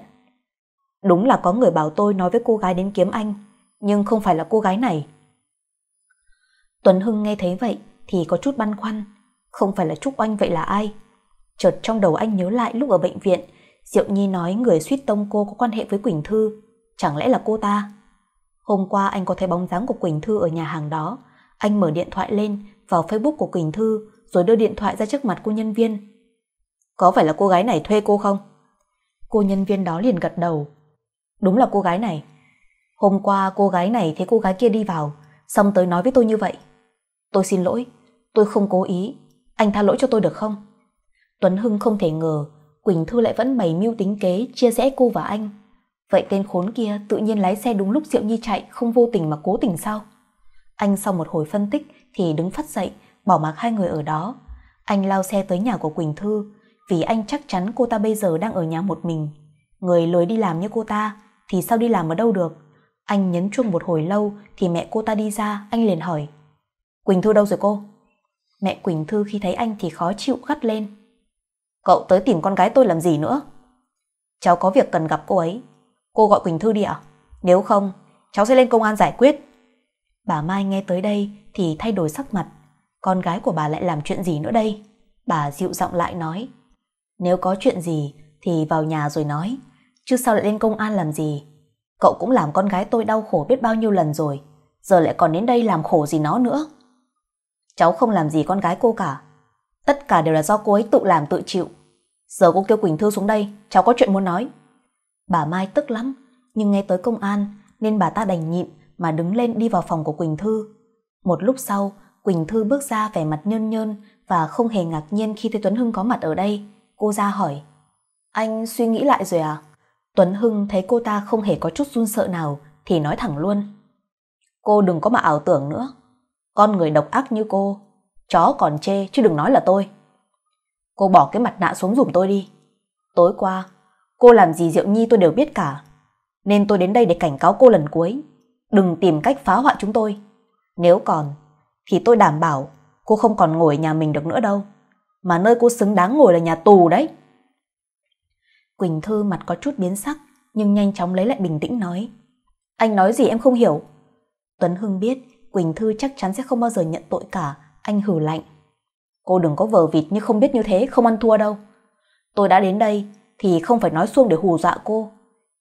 Đúng là có người bảo tôi nói với cô gái đến kiếm anh, nhưng không phải là cô gái này. Tuấn Hưng nghe thấy vậy thì có chút băn khoăn. Không phải là Trúc Oanh vậy là ai? Chợt trong đầu anh nhớ lại lúc ở bệnh viện, Diệu Nhi nói người suýt tông cô có quan hệ với Quỳnh Thư. Chẳng lẽ là cô ta? Hôm qua anh có thấy bóng dáng của Quỳnh Thư ở nhà hàng đó. Anh mở điện thoại lên vào Facebook của Quỳnh Thư rồi đưa điện thoại ra trước mặt cô nhân viên. Có phải là cô gái này thuê cô không? Cô nhân viên đó liền gật đầu. Đúng là cô gái này. Hôm qua cô gái này thấy cô gái kia đi vào, xong tới nói với tôi như vậy tôi xin lỗi tôi không cố ý anh tha lỗi cho tôi được không tuấn hưng không thể ngờ quỳnh thư lại vẫn mầy mưu tính kế chia rẽ cô và anh vậy tên khốn kia tự nhiên lái xe đúng lúc diệu nhi chạy không vô tình mà cố tình sao anh sau một hồi phân tích thì đứng phát dậy bỏ mặc hai người ở đó anh lao xe tới nhà của quỳnh thư vì anh chắc chắn cô ta bây giờ đang ở nhà một mình người lười đi làm như cô ta thì sao đi làm ở đâu được anh nhấn chuông một hồi lâu thì mẹ cô ta đi ra anh liền hỏi Quỳnh Thư đâu rồi cô? Mẹ Quỳnh Thư khi thấy anh thì khó chịu gắt lên. Cậu tới tìm con gái tôi làm gì nữa? Cháu có việc cần gặp cô ấy. Cô gọi Quỳnh Thư đi ạ? Nếu không, cháu sẽ lên công an giải quyết. Bà Mai nghe tới đây thì thay đổi sắc mặt. Con gái của bà lại làm chuyện gì nữa đây? Bà dịu giọng lại nói. Nếu có chuyện gì thì vào nhà rồi nói. Chứ sao lại lên công an làm gì? Cậu cũng làm con gái tôi đau khổ biết bao nhiêu lần rồi. Giờ lại còn đến đây làm khổ gì nó nữa. Cháu không làm gì con gái cô cả. Tất cả đều là do cô ấy tự làm tự chịu. Giờ cô kêu Quỳnh Thư xuống đây, cháu có chuyện muốn nói. Bà Mai tức lắm, nhưng nghe tới công an nên bà ta đành nhịn mà đứng lên đi vào phòng của Quỳnh Thư. Một lúc sau, Quỳnh Thư bước ra vẻ mặt nhơn nhơn và không hề ngạc nhiên khi thấy Tuấn Hưng có mặt ở đây. Cô ra hỏi, anh suy nghĩ lại rồi à? Tuấn Hưng thấy cô ta không hề có chút run sợ nào thì nói thẳng luôn. Cô đừng có mà ảo tưởng nữa con người độc ác như cô chó còn chê chứ đừng nói là tôi cô bỏ cái mặt nạ xuống dùm tôi đi tối qua cô làm gì diệu nhi tôi đều biết cả nên tôi đến đây để cảnh cáo cô lần cuối đừng tìm cách phá hoại chúng tôi nếu còn thì tôi đảm bảo cô không còn ngồi nhà mình được nữa đâu mà nơi cô xứng đáng ngồi là nhà tù đấy quỳnh thư mặt có chút biến sắc nhưng nhanh chóng lấy lại bình tĩnh nói anh nói gì em không hiểu tuấn hưng biết Quỳnh Thư chắc chắn sẽ không bao giờ nhận tội cả, anh hử lạnh. Cô đừng có vờ vịt như không biết như thế, không ăn thua đâu. Tôi đã đến đây thì không phải nói xuông để hù dọa cô.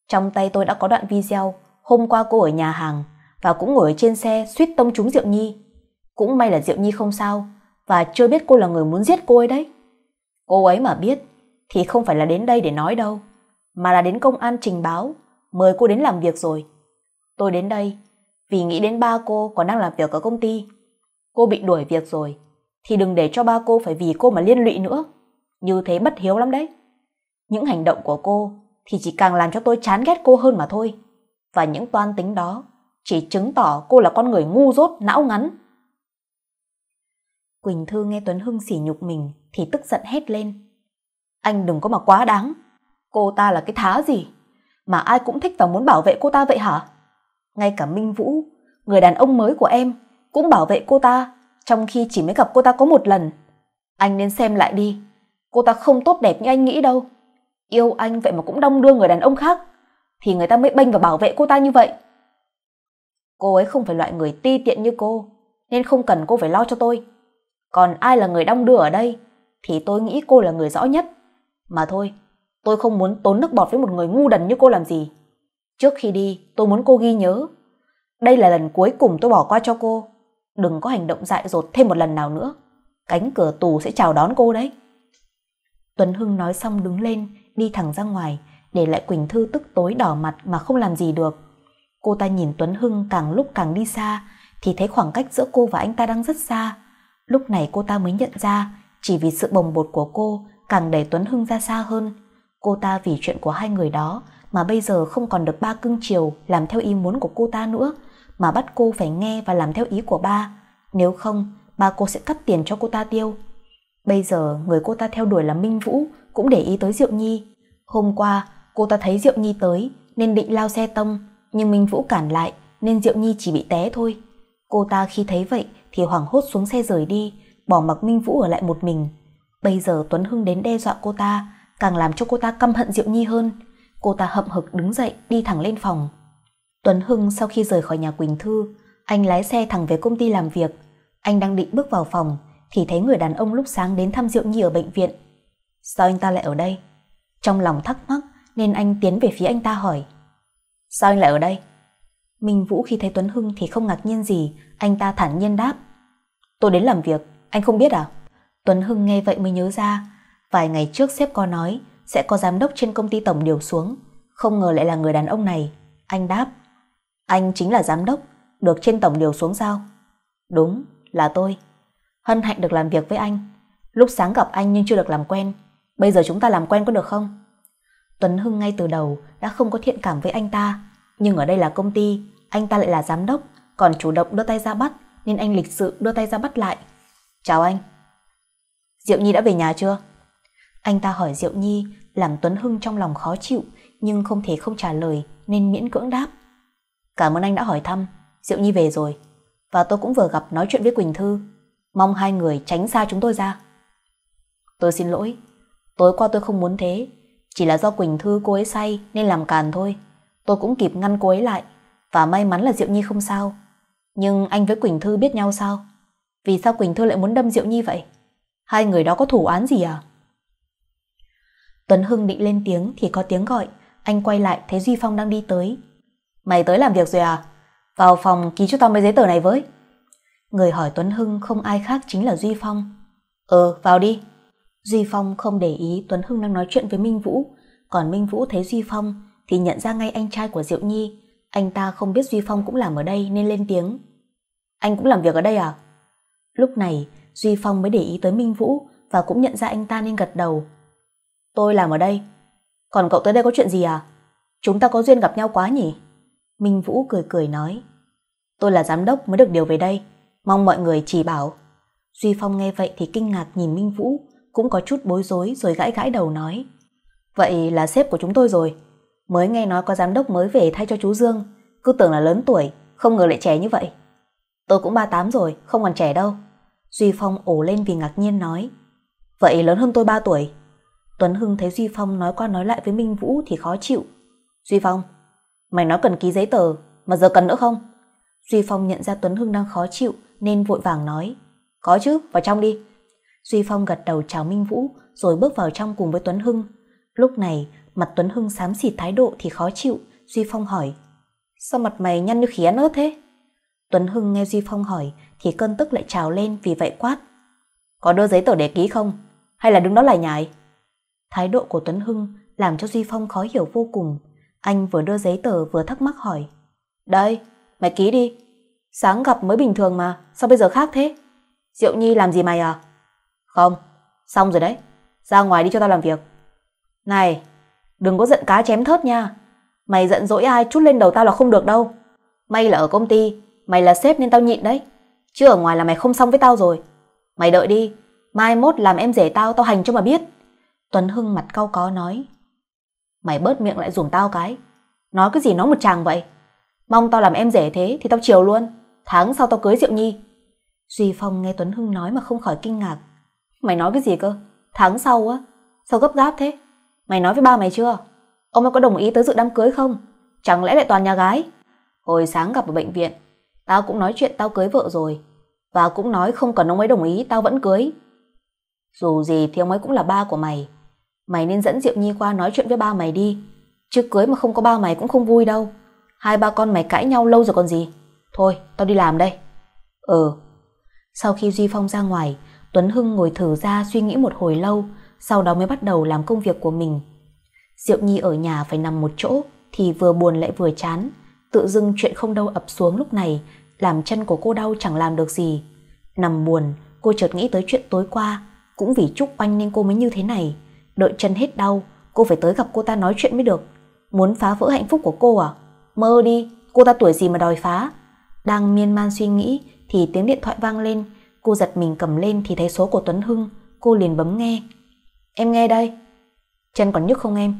Trong tay tôi đã có đoạn video hôm qua cô ở nhà hàng và cũng ngồi ở trên xe suýt tông trúng Diệu Nhi. Cũng may là Diệu Nhi không sao và chưa biết cô là người muốn giết cô ấy đấy. Cô ấy mà biết thì không phải là đến đây để nói đâu, mà là đến công an trình báo, mời cô đến làm việc rồi. Tôi đến đây vì nghĩ đến ba cô còn đang làm việc ở công ty. Cô bị đuổi việc rồi, thì đừng để cho ba cô phải vì cô mà liên lụy nữa. Như thế bất hiếu lắm đấy. Những hành động của cô thì chỉ càng làm cho tôi chán ghét cô hơn mà thôi. Và những toan tính đó chỉ chứng tỏ cô là con người ngu dốt, não ngắn. Quỳnh Thư nghe Tuấn Hưng sỉ nhục mình thì tức giận hét lên. Anh đừng có mà quá đáng. Cô ta là cái thá gì? Mà ai cũng thích và muốn bảo vệ cô ta vậy hả? ngay cả Minh Vũ, người đàn ông mới của em, cũng bảo vệ cô ta, trong khi chỉ mới gặp cô ta có một lần. Anh nên xem lại đi, cô ta không tốt đẹp như anh nghĩ đâu. Yêu anh vậy mà cũng đong đưa người đàn ông khác, thì người ta mới bênh và bảo vệ cô ta như vậy. Cô ấy không phải loại người ti tiện như cô, nên không cần cô phải lo cho tôi. Còn ai là người đong đưa ở đây, thì tôi nghĩ cô là người rõ nhất. Mà thôi, tôi không muốn tốn nước bọt với một người ngu đần như cô làm gì trước khi đi tôi muốn cô ghi nhớ đây là lần cuối cùng tôi bỏ qua cho cô đừng có hành động dại dột thêm một lần nào nữa cánh cửa tù sẽ chào đón cô đấy tuấn hưng nói xong đứng lên đi thẳng ra ngoài để lại quỳnh thư tức tối đỏ mặt mà không làm gì được cô ta nhìn tuấn hưng càng lúc càng đi xa thì thấy khoảng cách giữa cô và anh ta đang rất xa lúc này cô ta mới nhận ra chỉ vì sự bồng bột của cô càng đẩy tuấn hưng ra xa hơn cô ta vì chuyện của hai người đó mà bây giờ không còn được ba cưng chiều làm theo ý muốn của cô ta nữa, mà bắt cô phải nghe và làm theo ý của ba. Nếu không, ba cô sẽ cắt tiền cho cô ta tiêu. Bây giờ người cô ta theo đuổi là Minh Vũ cũng để ý tới Diệu Nhi. Hôm qua cô ta thấy Diệu Nhi tới nên định lao xe tông, nhưng Minh Vũ cản lại nên Diệu Nhi chỉ bị té thôi. Cô ta khi thấy vậy thì hoảng hốt xuống xe rời đi, bỏ mặc Minh Vũ ở lại một mình. Bây giờ Tuấn Hưng đến đe dọa cô ta, càng làm cho cô ta căm hận Diệu Nhi hơn. Cô ta hậm hực đứng dậy đi thẳng lên phòng. Tuấn Hưng sau khi rời khỏi nhà Quỳnh Thư, anh lái xe thẳng về công ty làm việc. Anh đang định bước vào phòng thì thấy người đàn ông lúc sáng đến thăm Diệu Nhi ở bệnh viện. Sao anh ta lại ở đây? Trong lòng thắc mắc nên anh tiến về phía anh ta hỏi. Sao anh lại ở đây? Minh Vũ khi thấy Tuấn Hưng thì không ngạc nhiên gì, anh ta thản nhiên đáp. Tôi đến làm việc, anh không biết à? Tuấn Hưng nghe vậy mới nhớ ra. Vài ngày trước sếp có nói sẽ có giám đốc trên công ty tổng điều xuống. Không ngờ lại là người đàn ông này. Anh đáp. Anh chính là giám đốc, được trên tổng điều xuống sao? Đúng, là tôi. Hân hạnh được làm việc với anh. Lúc sáng gặp anh nhưng chưa được làm quen. Bây giờ chúng ta làm quen có được không? Tuấn Hưng ngay từ đầu đã không có thiện cảm với anh ta. Nhưng ở đây là công ty, anh ta lại là giám đốc, còn chủ động đưa tay ra bắt nên anh lịch sự đưa tay ra bắt lại. Chào anh. Diệu Nhi đã về nhà chưa? Anh ta hỏi Diệu Nhi làm Tuấn Hưng trong lòng khó chịu nhưng không thể không trả lời nên miễn cưỡng đáp. Cảm ơn anh đã hỏi thăm, Diệu Nhi về rồi. Và tôi cũng vừa gặp nói chuyện với Quỳnh Thư. Mong hai người tránh xa chúng tôi ra. Tôi xin lỗi, tối qua tôi không muốn thế. Chỉ là do Quỳnh Thư cô ấy say nên làm càn thôi. Tôi cũng kịp ngăn cô ấy lại và may mắn là Diệu Nhi không sao. Nhưng anh với Quỳnh Thư biết nhau sao? Vì sao Quỳnh Thư lại muốn đâm Diệu Nhi vậy? Hai người đó có thủ án gì à? Tuấn Hưng định lên tiếng thì có tiếng gọi, anh quay lại thấy Duy Phong đang đi tới. Mày tới làm việc rồi à? Vào phòng ký cho tao mấy giấy tờ này với. Người hỏi Tuấn Hưng không ai khác chính là Duy Phong. Ừ, vào đi. Duy Phong không để ý Tuấn Hưng đang nói chuyện với Minh Vũ, còn Minh Vũ thấy Duy Phong thì nhận ra ngay anh trai của Diệu Nhi. Anh ta không biết Duy Phong cũng làm ở đây nên lên tiếng. Anh cũng làm việc ở đây à? Lúc này, Duy Phong mới để ý tới Minh Vũ và cũng nhận ra anh ta nên gật đầu. Tôi làm ở đây. Còn cậu tới đây có chuyện gì à? Chúng ta có duyên gặp nhau quá nhỉ? Minh Vũ cười cười nói. Tôi là giám đốc mới được điều về đây. Mong mọi người chỉ bảo. Duy Phong nghe vậy thì kinh ngạc nhìn Minh Vũ, cũng có chút bối rối rồi gãi gãi đầu nói. Vậy là sếp của chúng tôi rồi. Mới nghe nói có giám đốc mới về thay cho chú Dương. Cứ tưởng là lớn tuổi, không ngờ lại trẻ như vậy. Tôi cũng 38 rồi, không còn trẻ đâu. Duy Phong ổ lên vì ngạc nhiên nói. Vậy lớn hơn tôi 3 tuổi, Tuấn Hưng thấy Duy Phong nói qua nói lại với Minh Vũ thì khó chịu. Duy Phong, mày nói cần ký giấy tờ, mà giờ cần nữa không? Duy Phong nhận ra Tuấn Hưng đang khó chịu nên vội vàng nói. Có chứ, vào trong đi. Duy Phong gật đầu chào Minh Vũ rồi bước vào trong cùng với Tuấn Hưng. Lúc này, mặt Tuấn Hưng xám xịt thái độ thì khó chịu. Duy Phong hỏi, sao mặt mày nhăn như khía nớt thế? Tuấn Hưng nghe Duy Phong hỏi thì cơn tức lại trào lên vì vậy quát. Có đưa giấy tờ để ký không? Hay là đứng đó lại nhải? Thái độ của Tuấn Hưng làm cho Duy Phong khó hiểu vô cùng. Anh vừa đưa giấy tờ vừa thắc mắc hỏi. Đây, mày ký đi. Sáng gặp mới bình thường mà, sao bây giờ khác thế? Diệu Nhi làm gì mày à? Không, xong rồi đấy. Ra ngoài đi cho tao làm việc. Này, đừng có giận cá chém thớt nha. Mày giận dỗi ai chút lên đầu tao là không được đâu. May là ở công ty, mày là sếp nên tao nhịn đấy. Chứ ở ngoài là mày không xong với tao rồi. Mày đợi đi, mai mốt làm em rể tao tao hành cho mà biết. Tuấn Hưng mặt cau có nói Mày bớt miệng lại dùm tao cái Nói cái gì nói một chàng vậy Mong tao làm em rể thế thì tao chiều luôn Tháng sau tao cưới Diệu Nhi Duy Phong nghe Tuấn Hưng nói mà không khỏi kinh ngạc Mày nói cái gì cơ Tháng sau á Sao gấp gáp thế Mày nói với ba mày chưa Ông ấy có đồng ý tới dự đám cưới không Chẳng lẽ lại toàn nhà gái Hồi sáng gặp ở bệnh viện Tao cũng nói chuyện tao cưới vợ rồi Và cũng nói không cần ông ấy đồng ý tao vẫn cưới Dù gì thì ông ấy cũng là ba của mày Mày nên dẫn Diệu Nhi qua nói chuyện với ba mày đi Chứ cưới mà không có ba mày cũng không vui đâu Hai ba con mày cãi nhau lâu rồi còn gì Thôi tao đi làm đây Ừ Sau khi Duy Phong ra ngoài Tuấn Hưng ngồi thử ra suy nghĩ một hồi lâu Sau đó mới bắt đầu làm công việc của mình Diệu Nhi ở nhà phải nằm một chỗ Thì vừa buồn lại vừa chán Tự dưng chuyện không đâu ập xuống lúc này Làm chân của cô đau chẳng làm được gì Nằm buồn Cô chợt nghĩ tới chuyện tối qua Cũng vì Trúc Oanh nên cô mới như thế này Đợi chân hết đau, cô phải tới gặp cô ta nói chuyện mới được. Muốn phá vỡ hạnh phúc của cô à? Mơ đi, cô ta tuổi gì mà đòi phá? Đang miên man suy nghĩ thì tiếng điện thoại vang lên. Cô giật mình cầm lên thì thấy số của Tuấn Hưng. Cô liền bấm nghe. Em nghe đây. Chân còn nhức không em?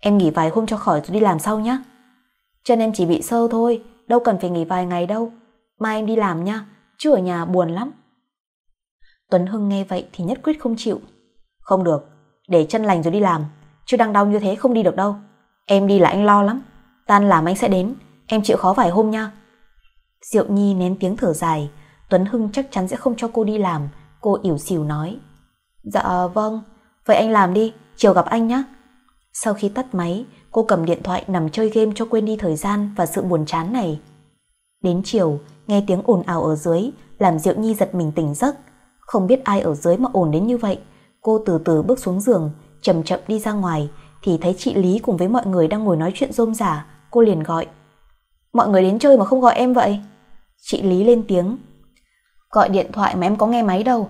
Em nghỉ vài hôm cho khỏi rồi đi làm sau nhé. Chân em chỉ bị sơ thôi, đâu cần phải nghỉ vài ngày đâu. Mai em đi làm nha, chứ ở nhà buồn lắm. Tuấn Hưng nghe vậy thì nhất quyết không chịu. Không được, để chân lành rồi đi làm, chứ đang đau như thế không đi được đâu. Em đi là anh lo lắm, tan làm anh sẽ đến, em chịu khó vài hôm nha. Diệu Nhi nén tiếng thở dài, Tuấn Hưng chắc chắn sẽ không cho cô đi làm, cô ỉu xìu nói. Dạ vâng, vậy anh làm đi, chiều gặp anh nhé. Sau khi tắt máy, cô cầm điện thoại nằm chơi game cho quên đi thời gian và sự buồn chán này. Đến chiều, nghe tiếng ồn ào ở dưới, làm Diệu Nhi giật mình tỉnh giấc. Không biết ai ở dưới mà ồn đến như vậy. Cô từ từ bước xuống giường, chậm chậm đi ra ngoài thì thấy chị Lý cùng với mọi người đang ngồi nói chuyện rôm rả, cô liền gọi. Mọi người đến chơi mà không gọi em vậy? Chị Lý lên tiếng. Gọi điện thoại mà em có nghe máy đâu.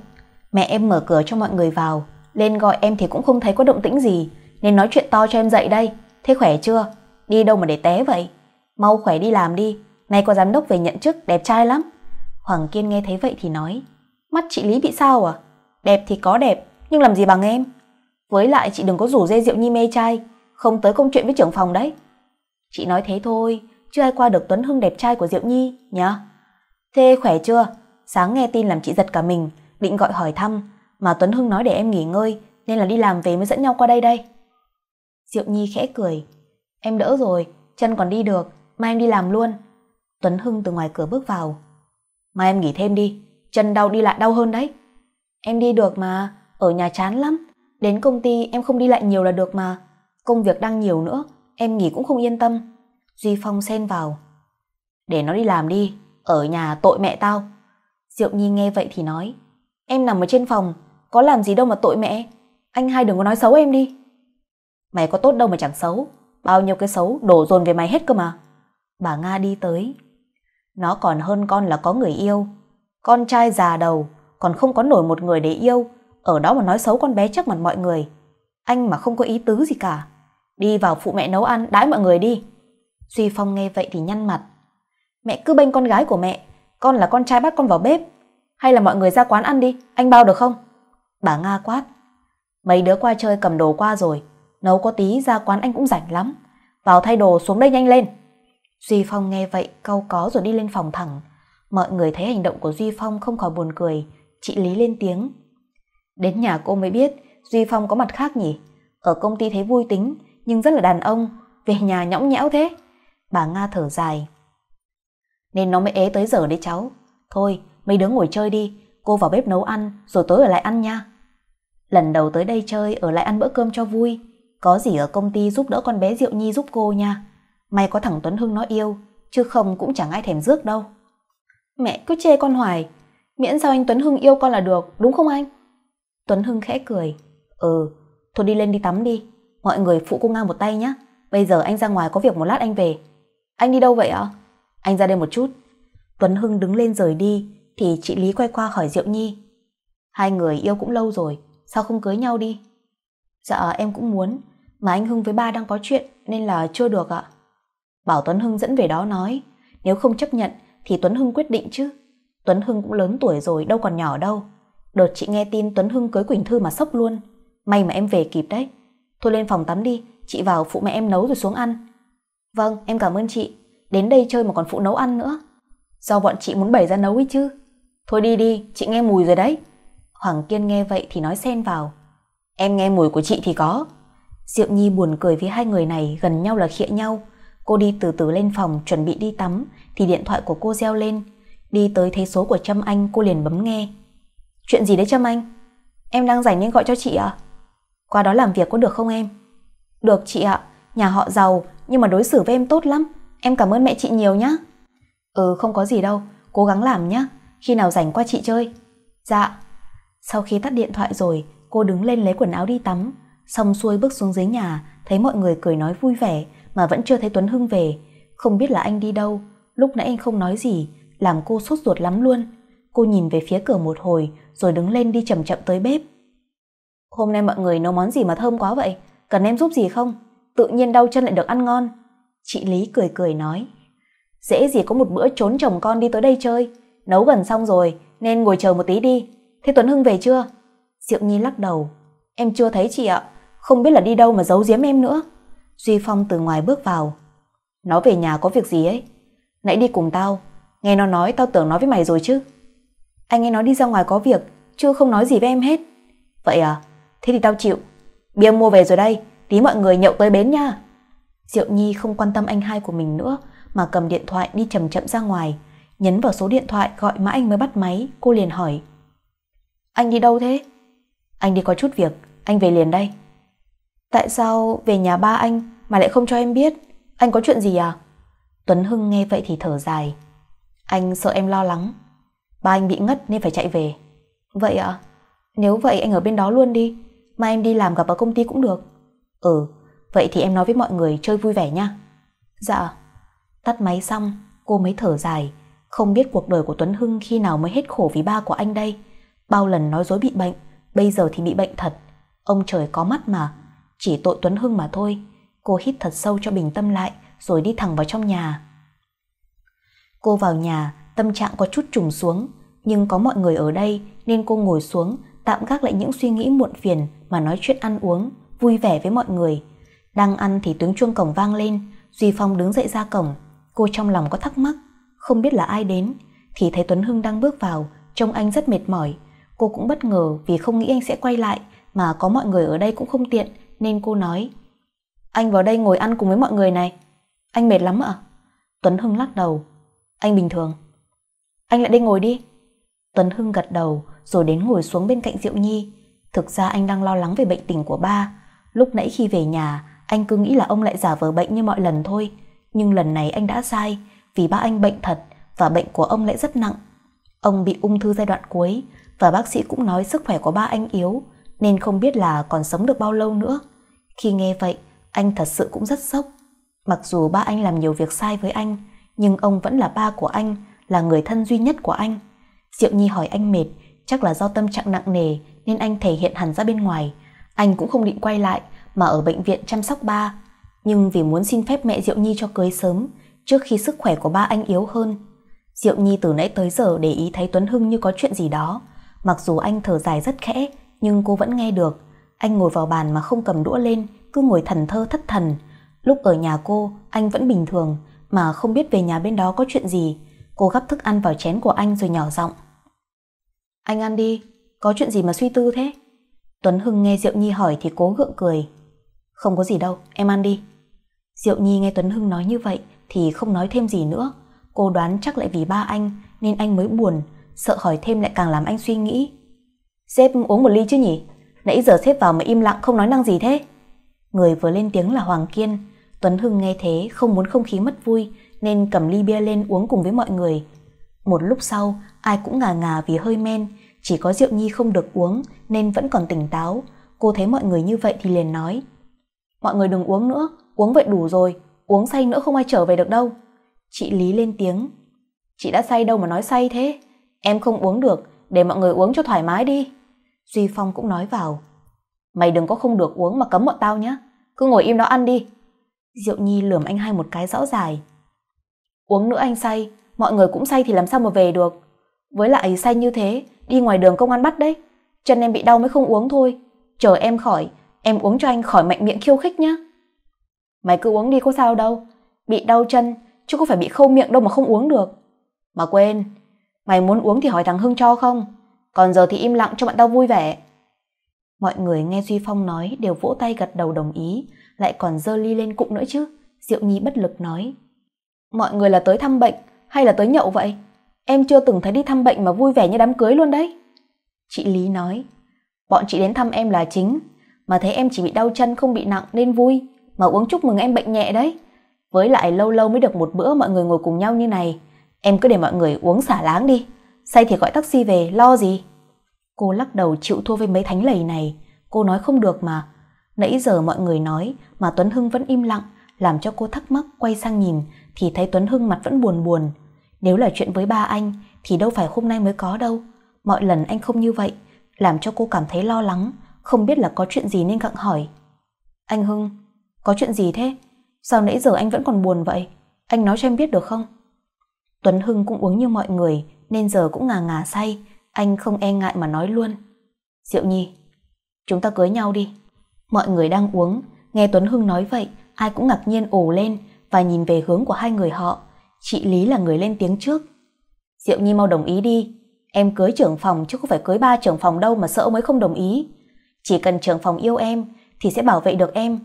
Mẹ em mở cửa cho mọi người vào, lên gọi em thì cũng không thấy có động tĩnh gì, nên nói chuyện to cho em dậy đây. Thế khỏe chưa? Đi đâu mà để té vậy? Mau khỏe đi làm đi, nay có giám đốc về nhận chức đẹp trai lắm. Hoàng Kiên nghe thấy vậy thì nói, mắt chị Lý bị sao à? Đẹp thì có đẹp, nhưng làm gì bằng em với lại chị đừng có rủ dê rượu nhi mê trai không tới công chuyện với trưởng phòng đấy chị nói thế thôi chưa ai qua được tuấn hưng đẹp trai của diệu nhi nhá thế khỏe chưa sáng nghe tin làm chị giật cả mình định gọi hỏi thăm mà tuấn hưng nói để em nghỉ ngơi nên là đi làm về mới dẫn nhau qua đây đây diệu nhi khẽ cười em đỡ rồi chân còn đi được mai em đi làm luôn tuấn hưng từ ngoài cửa bước vào mai em nghỉ thêm đi chân đau đi lại đau hơn đấy em đi được mà ở nhà chán lắm, đến công ty em không đi lại nhiều là được mà. Công việc đang nhiều nữa, em nghỉ cũng không yên tâm. Duy Phong xen vào. Để nó đi làm đi, ở nhà tội mẹ tao. Diệu Nhi nghe vậy thì nói. Em nằm ở trên phòng, có làm gì đâu mà tội mẹ. Anh hai đừng có nói xấu em đi. Mày có tốt đâu mà chẳng xấu, bao nhiêu cái xấu đổ dồn về mày hết cơ mà. Bà Nga đi tới. Nó còn hơn con là có người yêu. Con trai già đầu, còn không có nổi một người để yêu ở đó mà nói xấu con bé trước mặt mọi người. Anh mà không có ý tứ gì cả. Đi vào phụ mẹ nấu ăn, đãi mọi người đi. Duy Phong nghe vậy thì nhăn mặt. Mẹ cứ bênh con gái của mẹ, con là con trai bắt con vào bếp. Hay là mọi người ra quán ăn đi, anh bao được không? Bà Nga quát. Mấy đứa qua chơi cầm đồ qua rồi, nấu có tí ra quán anh cũng rảnh lắm. Vào thay đồ xuống đây nhanh lên. Duy Phong nghe vậy câu có rồi đi lên phòng thẳng. Mọi người thấy hành động của Duy Phong không khỏi buồn cười. Chị Lý lên tiếng. Đến nhà cô mới biết Duy Phong có mặt khác nhỉ Ở công ty thấy vui tính Nhưng rất là đàn ông Về nhà nhõng nhẽo thế Bà Nga thở dài Nên nó mới ế tới giờ đấy cháu Thôi mấy đứa ngồi chơi đi Cô vào bếp nấu ăn rồi tối ở lại ăn nha Lần đầu tới đây chơi Ở lại ăn bữa cơm cho vui Có gì ở công ty giúp đỡ con bé Diệu Nhi giúp cô nha May có thằng Tuấn Hưng nó yêu Chứ không cũng chẳng ai thèm rước đâu Mẹ cứ chê con hoài Miễn sao anh Tuấn Hưng yêu con là được Đúng không anh Tuấn Hưng khẽ cười. Ừ, thôi đi lên đi tắm đi. Mọi người phụ cô Nga một tay nhé. Bây giờ anh ra ngoài có việc một lát anh về. Anh đi đâu vậy ạ? Anh ra đây một chút. Tuấn Hưng đứng lên rời đi thì chị Lý quay qua hỏi Diệu Nhi. Hai người yêu cũng lâu rồi, sao không cưới nhau đi? Dạ em cũng muốn, mà anh Hưng với ba đang có chuyện nên là chưa được ạ. Bảo Tuấn Hưng dẫn về đó nói, nếu không chấp nhận thì Tuấn Hưng quyết định chứ. Tuấn Hưng cũng lớn tuổi rồi đâu còn nhỏ đâu đột chị nghe tin Tuấn Hưng cưới Quỳnh Thư mà sốc luôn. May mà em về kịp đấy. Thôi lên phòng tắm đi, chị vào phụ mẹ em nấu rồi xuống ăn. Vâng, em cảm ơn chị. Đến đây chơi mà còn phụ nấu ăn nữa. Do bọn chị muốn bày ra nấu ý chứ. Thôi đi đi, chị nghe mùi rồi đấy. Hoàng Kiên nghe vậy thì nói xen vào. Em nghe mùi của chị thì có. Diệu Nhi buồn cười với hai người này gần nhau là khịa nhau. Cô đi từ từ lên phòng chuẩn bị đi tắm thì điện thoại của cô reo lên. Đi tới thấy số của Trâm Anh cô liền bấm nghe. Chuyện gì đấy Trâm Anh? Em đang rảnh nên gọi cho chị ạ. À? Qua đó làm việc có được không em? Được chị ạ, nhà họ giàu nhưng mà đối xử với em tốt lắm. Em cảm ơn mẹ chị nhiều nhá. Ừ không có gì đâu, cố gắng làm nhá. Khi nào rảnh qua chị chơi. Dạ. Sau khi tắt điện thoại rồi, cô đứng lên lấy quần áo đi tắm. Xong xuôi bước xuống dưới nhà, thấy mọi người cười nói vui vẻ mà vẫn chưa thấy Tuấn Hưng về. Không biết là anh đi đâu, lúc nãy anh không nói gì, làm cô sốt ruột lắm luôn. Cô nhìn về phía cửa một hồi rồi đứng lên đi chậm chậm tới bếp. Hôm nay mọi người nấu món gì mà thơm quá vậy? Cần em giúp gì không? Tự nhiên đau chân lại được ăn ngon. Chị Lý cười cười nói. Dễ gì có một bữa trốn chồng con đi tới đây chơi. Nấu gần xong rồi nên ngồi chờ một tí đi. Thế Tuấn Hưng về chưa? Diệu Nhi lắc đầu. Em chưa thấy chị ạ. Không biết là đi đâu mà giấu giếm em nữa. Duy Phong từ ngoài bước vào. Nó về nhà có việc gì ấy? Nãy đi cùng tao. Nghe nó nói tao tưởng nói với mày rồi chứ. Anh ấy nói đi ra ngoài có việc, chứ không nói gì với em hết. Vậy à, thế thì tao chịu. Bia mua về rồi đây, tí mọi người nhậu tới bến nha. Diệu Nhi không quan tâm anh hai của mình nữa mà cầm điện thoại đi chậm chậm ra ngoài, nhấn vào số điện thoại gọi mãi anh mới bắt máy, cô liền hỏi. Anh đi đâu thế? Anh đi có chút việc, anh về liền đây. Tại sao về nhà ba anh mà lại không cho em biết? Anh có chuyện gì à? Tuấn Hưng nghe vậy thì thở dài. Anh sợ em lo lắng Ba anh bị ngất nên phải chạy về Vậy ạ Nếu vậy anh ở bên đó luôn đi Mà em đi làm gặp ở công ty cũng được Ừ Vậy thì em nói với mọi người chơi vui vẻ nha Dạ Tắt máy xong cô mới thở dài Không biết cuộc đời của Tuấn Hưng khi nào mới hết khổ vì ba của anh đây Bao lần nói dối bị bệnh Bây giờ thì bị bệnh thật Ông trời có mắt mà Chỉ tội Tuấn Hưng mà thôi Cô hít thật sâu cho bình tâm lại Rồi đi thẳng vào trong nhà Cô vào nhà tâm trạng có chút trùng xuống, nhưng có mọi người ở đây nên cô ngồi xuống, tạm gác lại những suy nghĩ muộn phiền mà nói chuyện ăn uống, vui vẻ với mọi người. Đang ăn thì tiếng chuông cổng vang lên, Duy Phong đứng dậy ra cổng. Cô trong lòng có thắc mắc, không biết là ai đến, thì thấy Tuấn Hưng đang bước vào, trông anh rất mệt mỏi. Cô cũng bất ngờ vì không nghĩ anh sẽ quay lại, mà có mọi người ở đây cũng không tiện, nên cô nói. Anh vào đây ngồi ăn cùng với mọi người này. Anh mệt lắm ạ? À? Tuấn Hưng lắc đầu. Anh bình thường. Anh lại đây ngồi đi. Tuấn Hưng gật đầu rồi đến ngồi xuống bên cạnh Diệu Nhi. Thực ra anh đang lo lắng về bệnh tình của ba. Lúc nãy khi về nhà, anh cứ nghĩ là ông lại giả vờ bệnh như mọi lần thôi. Nhưng lần này anh đã sai vì ba anh bệnh thật và bệnh của ông lại rất nặng. Ông bị ung thư giai đoạn cuối và bác sĩ cũng nói sức khỏe của ba anh yếu nên không biết là còn sống được bao lâu nữa. Khi nghe vậy, anh thật sự cũng rất sốc. Mặc dù ba anh làm nhiều việc sai với anh, nhưng ông vẫn là ba của anh là người thân duy nhất của anh. Diệu Nhi hỏi anh mệt, chắc là do tâm trạng nặng nề nên anh thể hiện hẳn ra bên ngoài. Anh cũng không định quay lại mà ở bệnh viện chăm sóc ba. Nhưng vì muốn xin phép mẹ Diệu Nhi cho cưới sớm trước khi sức khỏe của ba anh yếu hơn. Diệu Nhi từ nãy tới giờ để ý thấy Tuấn Hưng như có chuyện gì đó. Mặc dù anh thở dài rất khẽ nhưng cô vẫn nghe được. Anh ngồi vào bàn mà không cầm đũa lên, cứ ngồi thần thơ thất thần. Lúc ở nhà cô, anh vẫn bình thường, mà không biết về nhà bên đó có chuyện gì. Cô gấp thức ăn vào chén của anh rồi nhỏ giọng Anh ăn đi, có chuyện gì mà suy tư thế? Tuấn Hưng nghe Diệu Nhi hỏi thì cố gượng cười. Không có gì đâu, em ăn đi. Diệu Nhi nghe Tuấn Hưng nói như vậy thì không nói thêm gì nữa. Cô đoán chắc lại vì ba anh nên anh mới buồn, sợ hỏi thêm lại càng làm anh suy nghĩ. Sếp uống một ly chứ nhỉ? Nãy giờ sếp vào mà im lặng không nói năng gì thế? Người vừa lên tiếng là Hoàng Kiên. Tuấn Hưng nghe thế không muốn không khí mất vui nên cầm ly bia lên uống cùng với mọi người. Một lúc sau, ai cũng ngà ngà vì hơi men, chỉ có Diệu Nhi không được uống nên vẫn còn tỉnh táo. Cô thấy mọi người như vậy thì liền nói. Mọi người đừng uống nữa, uống vậy đủ rồi, uống say nữa không ai trở về được đâu. Chị Lý lên tiếng. Chị đã say đâu mà nói say thế, em không uống được, để mọi người uống cho thoải mái đi. Duy Phong cũng nói vào. Mày đừng có không được uống mà cấm bọn tao nhé, cứ ngồi im đó ăn đi. Diệu Nhi lườm anh hai một cái rõ dài. Uống nữa anh say, mọi người cũng say thì làm sao mà về được. Với lại say như thế, đi ngoài đường công an bắt đấy. Chân em bị đau mới không uống thôi. Chờ em khỏi, em uống cho anh khỏi mạnh miệng khiêu khích nhá. Mày cứ uống đi có sao đâu. Bị đau chân, chứ có phải bị khâu miệng đâu mà không uống được. Mà quên, mày muốn uống thì hỏi thằng Hưng cho không? Còn giờ thì im lặng cho bạn tao vui vẻ. Mọi người nghe Duy Phong nói đều vỗ tay gật đầu đồng ý, lại còn dơ ly lên cụng nữa chứ. Diệu Nhi bất lực nói mọi người là tới thăm bệnh hay là tới nhậu vậy em chưa từng thấy đi thăm bệnh mà vui vẻ như đám cưới luôn đấy chị lý nói bọn chị đến thăm em là chính mà thấy em chỉ bị đau chân không bị nặng nên vui mà uống chúc mừng em bệnh nhẹ đấy với lại lâu lâu mới được một bữa mọi người ngồi cùng nhau như này em cứ để mọi người uống xả láng đi say thì gọi taxi về lo gì cô lắc đầu chịu thua với mấy thánh lầy này cô nói không được mà nãy giờ mọi người nói mà tuấn hưng vẫn im lặng làm cho cô thắc mắc quay sang nhìn thì thấy Tuấn Hưng mặt vẫn buồn buồn. Nếu là chuyện với ba anh thì đâu phải hôm nay mới có đâu. Mọi lần anh không như vậy, làm cho cô cảm thấy lo lắng, không biết là có chuyện gì nên gặng hỏi. Anh Hưng, có chuyện gì thế? Sao nãy giờ anh vẫn còn buồn vậy? Anh nói cho em biết được không? Tuấn Hưng cũng uống như mọi người nên giờ cũng ngà ngà say, anh không e ngại mà nói luôn. Diệu Nhi, chúng ta cưới nhau đi. Mọi người đang uống, nghe Tuấn Hưng nói vậy, ai cũng ngạc nhiên ồ lên, và nhìn về hướng của hai người họ. Chị Lý là người lên tiếng trước. Diệu Nhi mau đồng ý đi. Em cưới trưởng phòng chứ không phải cưới ba trưởng phòng đâu mà sợ mới không đồng ý. Chỉ cần trưởng phòng yêu em thì sẽ bảo vệ được em.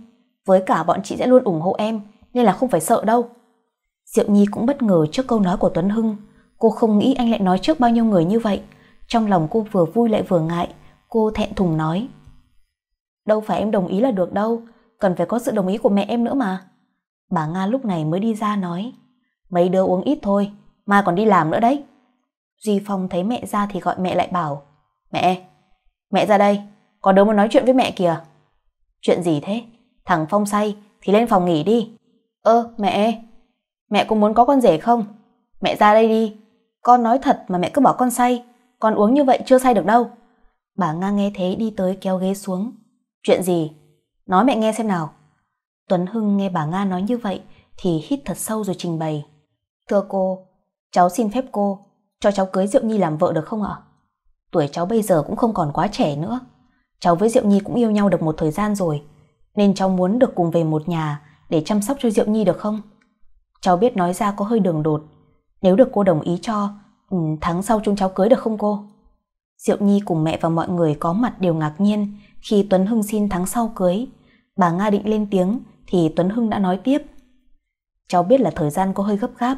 Với cả bọn chị sẽ luôn ủng hộ em nên là không phải sợ đâu. Diệu Nhi cũng bất ngờ trước câu nói của Tuấn Hưng. Cô không nghĩ anh lại nói trước bao nhiêu người như vậy. Trong lòng cô vừa vui lại vừa ngại. Cô thẹn thùng nói. Đâu phải em đồng ý là được đâu. Cần phải có sự đồng ý của mẹ em nữa mà. Bà Nga lúc này mới đi ra nói Mấy đứa uống ít thôi Mai còn đi làm nữa đấy Duy Phong thấy mẹ ra thì gọi mẹ lại bảo Mẹ, mẹ ra đây Có đứa muốn nói chuyện với mẹ kìa Chuyện gì thế? Thằng Phong say Thì lên phòng nghỉ đi Ơ mẹ, mẹ cũng muốn có con rể không? Mẹ ra đây đi Con nói thật mà mẹ cứ bảo con say Con uống như vậy chưa say được đâu Bà Nga nghe thế đi tới kéo ghế xuống Chuyện gì? Nói mẹ nghe xem nào Tuấn Hưng nghe bà Nga nói như vậy thì hít thật sâu rồi trình bày. Thưa cô, cháu xin phép cô, cho cháu cưới Diệu Nhi làm vợ được không ạ? Tuổi cháu bây giờ cũng không còn quá trẻ nữa. Cháu với Diệu Nhi cũng yêu nhau được một thời gian rồi, nên cháu muốn được cùng về một nhà để chăm sóc cho Diệu Nhi được không? Cháu biết nói ra có hơi đường đột. Nếu được cô đồng ý cho, ừ, tháng sau chúng cháu cưới được không cô? Diệu Nhi cùng mẹ và mọi người có mặt đều ngạc nhiên khi Tuấn Hưng xin tháng sau cưới. Bà Nga định lên tiếng thì Tuấn Hưng đã nói tiếp. Cháu biết là thời gian có hơi gấp gáp,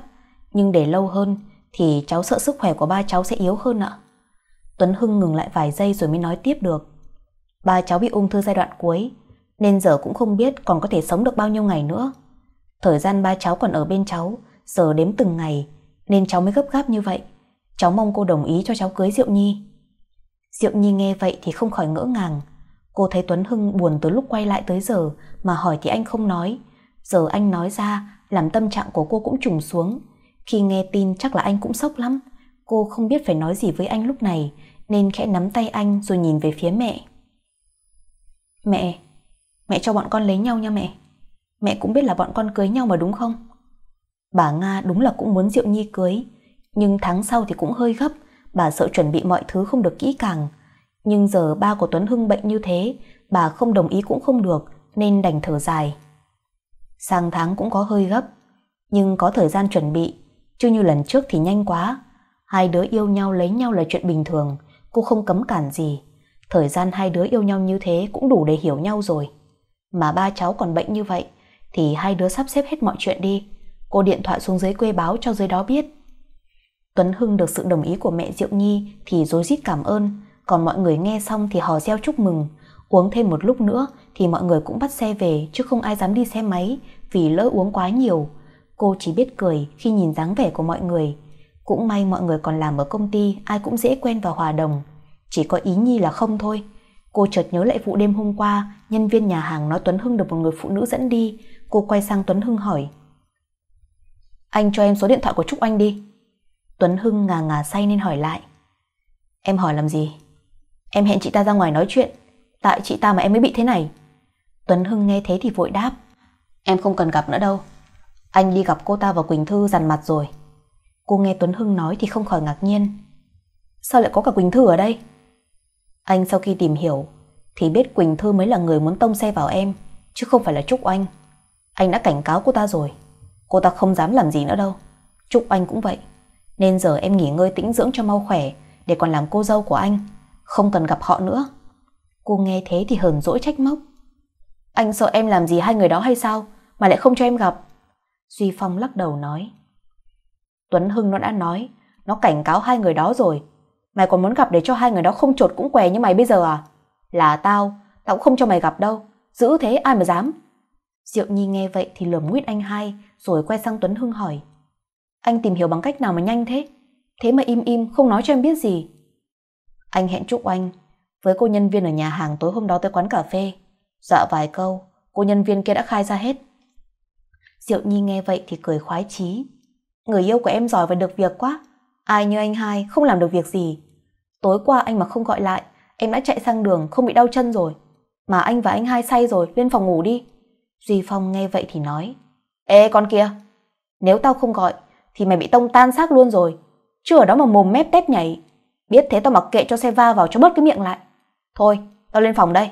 nhưng để lâu hơn thì cháu sợ sức khỏe của ba cháu sẽ yếu hơn ạ. Tuấn Hưng ngừng lại vài giây rồi mới nói tiếp được. Ba cháu bị ung thư giai đoạn cuối, nên giờ cũng không biết còn có thể sống được bao nhiêu ngày nữa. Thời gian ba cháu còn ở bên cháu, giờ đếm từng ngày, nên cháu mới gấp gáp như vậy. Cháu mong cô đồng ý cho cháu cưới Diệu Nhi. Diệu Nhi nghe vậy thì không khỏi ngỡ ngàng, Cô thấy Tuấn Hưng buồn từ lúc quay lại tới giờ mà hỏi thì anh không nói. Giờ anh nói ra làm tâm trạng của cô cũng trùng xuống. Khi nghe tin chắc là anh cũng sốc lắm. Cô không biết phải nói gì với anh lúc này nên khẽ nắm tay anh rồi nhìn về phía mẹ. Mẹ, mẹ cho bọn con lấy nhau nha mẹ. Mẹ cũng biết là bọn con cưới nhau mà đúng không? Bà Nga đúng là cũng muốn Diệu Nhi cưới Nhưng tháng sau thì cũng hơi gấp Bà sợ chuẩn bị mọi thứ không được kỹ càng nhưng giờ ba của Tuấn Hưng bệnh như thế, bà không đồng ý cũng không được, nên đành thở dài. Sang tháng cũng có hơi gấp, nhưng có thời gian chuẩn bị, chứ như lần trước thì nhanh quá. Hai đứa yêu nhau lấy nhau là chuyện bình thường, cô không cấm cản gì. Thời gian hai đứa yêu nhau như thế cũng đủ để hiểu nhau rồi. Mà ba cháu còn bệnh như vậy, thì hai đứa sắp xếp hết mọi chuyện đi. Cô điện thoại xuống dưới quê báo cho dưới đó biết. Tuấn Hưng được sự đồng ý của mẹ Diệu Nhi thì rối rít cảm ơn, còn mọi người nghe xong thì hò reo chúc mừng Uống thêm một lúc nữa Thì mọi người cũng bắt xe về Chứ không ai dám đi xe máy Vì lỡ uống quá nhiều Cô chỉ biết cười khi nhìn dáng vẻ của mọi người Cũng may mọi người còn làm ở công ty Ai cũng dễ quen và hòa đồng Chỉ có ý nhi là không thôi Cô chợt nhớ lại vụ đêm hôm qua Nhân viên nhà hàng nói Tuấn Hưng được một người phụ nữ dẫn đi Cô quay sang Tuấn Hưng hỏi Anh cho em số điện thoại của Trúc Anh đi Tuấn Hưng ngà ngà say nên hỏi lại Em hỏi làm gì? Em hẹn chị ta ra ngoài nói chuyện Tại chị ta mà em mới bị thế này Tuấn Hưng nghe thế thì vội đáp Em không cần gặp nữa đâu Anh đi gặp cô ta và Quỳnh Thư dằn mặt rồi Cô nghe Tuấn Hưng nói thì không khỏi ngạc nhiên Sao lại có cả Quỳnh Thư ở đây Anh sau khi tìm hiểu Thì biết Quỳnh Thư mới là người muốn tông xe vào em Chứ không phải là Trúc Anh Anh đã cảnh cáo cô ta rồi Cô ta không dám làm gì nữa đâu Trúc Anh cũng vậy Nên giờ em nghỉ ngơi tĩnh dưỡng cho mau khỏe Để còn làm cô dâu của anh không cần gặp họ nữa. Cô nghe thế thì hờn dỗi trách móc. Anh sợ em làm gì hai người đó hay sao mà lại không cho em gặp? Duy Phong lắc đầu nói. Tuấn Hưng nó đã nói, nó cảnh cáo hai người đó rồi. Mày còn muốn gặp để cho hai người đó không trột cũng què như mày bây giờ à? Là tao, tao cũng không cho mày gặp đâu. Giữ thế ai mà dám. Diệu Nhi nghe vậy thì lườm nguyết anh hai rồi quay sang Tuấn Hưng hỏi. Anh tìm hiểu bằng cách nào mà nhanh thế? Thế mà im im không nói cho em biết gì. Anh hẹn chúc anh với cô nhân viên ở nhà hàng tối hôm đó tới quán cà phê. Dọa vài câu, cô nhân viên kia đã khai ra hết. Diệu Nhi nghe vậy thì cười khoái chí. Người yêu của em giỏi và được việc quá. Ai như anh hai không làm được việc gì. Tối qua anh mà không gọi lại, em đã chạy sang đường không bị đau chân rồi. Mà anh và anh hai say rồi, lên phòng ngủ đi. Duy Phong nghe vậy thì nói. Ê con kia, nếu tao không gọi thì mày bị tông tan xác luôn rồi. chưa ở đó mà mồm mép tép nhảy Biết thế tao mặc kệ cho xe va vào cho bớt cái miệng lại. Thôi, tao lên phòng đây.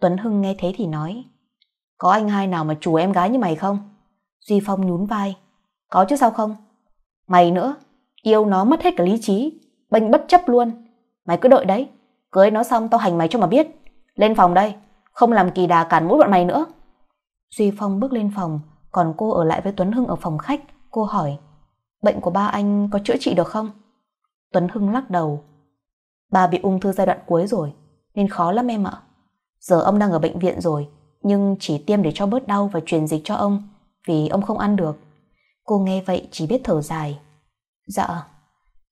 Tuấn Hưng nghe thế thì nói. Có anh hai nào mà chủ em gái như mày không? Duy Phong nhún vai. Có chứ sao không? Mày nữa, yêu nó mất hết cả lý trí, bệnh bất chấp luôn. Mày cứ đợi đấy, cưới nó xong tao hành mày cho mà biết. Lên phòng đây, không làm kỳ đà cản mũi bọn mày nữa. Duy Phong bước lên phòng, còn cô ở lại với Tuấn Hưng ở phòng khách. Cô hỏi, bệnh của ba anh có chữa trị được không? Tuấn Hưng lắc đầu. Bà bị ung thư giai đoạn cuối rồi, nên khó lắm em ạ. Giờ ông đang ở bệnh viện rồi, nhưng chỉ tiêm để cho bớt đau và truyền dịch cho ông, vì ông không ăn được. Cô nghe vậy chỉ biết thở dài. Dạ,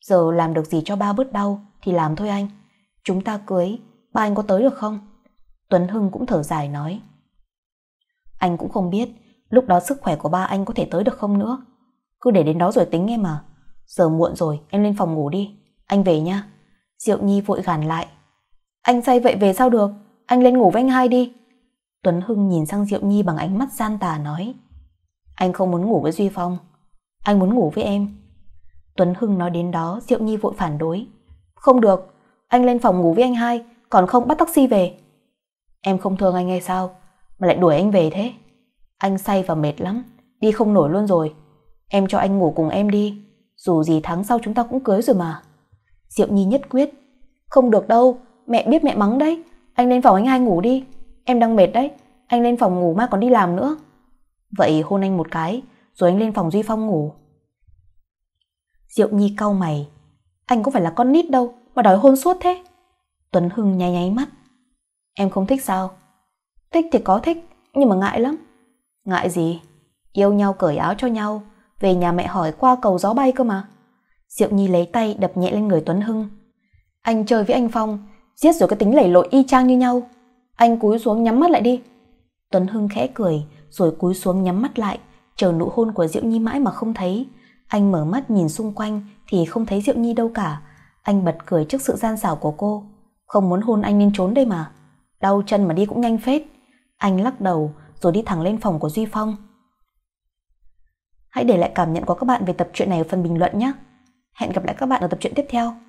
giờ làm được gì cho ba bớt đau thì làm thôi anh. Chúng ta cưới, ba anh có tới được không? Tuấn Hưng cũng thở dài nói. Anh cũng không biết lúc đó sức khỏe của ba anh có thể tới được không nữa. Cứ để đến đó rồi tính em à. Giờ muộn rồi, em lên phòng ngủ đi. Anh về nha. Diệu Nhi vội gàn lại. Anh say vậy về sao được? Anh lên ngủ với anh hai đi. Tuấn Hưng nhìn sang Diệu Nhi bằng ánh mắt gian tà nói. Anh không muốn ngủ với Duy Phong. Anh muốn ngủ với em. Tuấn Hưng nói đến đó, Diệu Nhi vội phản đối. Không được, anh lên phòng ngủ với anh hai, còn không bắt taxi về. Em không thương anh hay sao, mà lại đuổi anh về thế? Anh say và mệt lắm, đi không nổi luôn rồi. Em cho anh ngủ cùng em đi. Dù gì tháng sau chúng ta cũng cưới rồi mà Diệu Nhi nhất quyết Không được đâu, mẹ biết mẹ mắng đấy Anh lên phòng anh hai ngủ đi Em đang mệt đấy, anh lên phòng ngủ mai còn đi làm nữa Vậy hôn anh một cái Rồi anh lên phòng Duy Phong ngủ Diệu Nhi cau mày Anh có phải là con nít đâu Mà đòi hôn suốt thế Tuấn Hưng nháy nháy mắt Em không thích sao Thích thì có thích Nhưng mà ngại lắm Ngại gì Yêu nhau cởi áo cho nhau về nhà mẹ hỏi qua cầu gió bay cơ mà Diệu Nhi lấy tay đập nhẹ lên người Tuấn Hưng Anh chơi với anh Phong Giết rồi cái tính lẩy lội y chang như nhau Anh cúi xuống nhắm mắt lại đi Tuấn Hưng khẽ cười Rồi cúi xuống nhắm mắt lại Chờ nụ hôn của Diệu Nhi mãi mà không thấy Anh mở mắt nhìn xung quanh Thì không thấy Diệu Nhi đâu cả Anh bật cười trước sự gian xảo của cô Không muốn hôn anh nên trốn đây mà Đau chân mà đi cũng nhanh phết Anh lắc đầu rồi đi thẳng lên phòng của Duy Phong Hãy để lại cảm nhận của các bạn về tập truyện này ở phần bình luận nhé. Hẹn gặp lại các bạn ở tập truyện tiếp theo.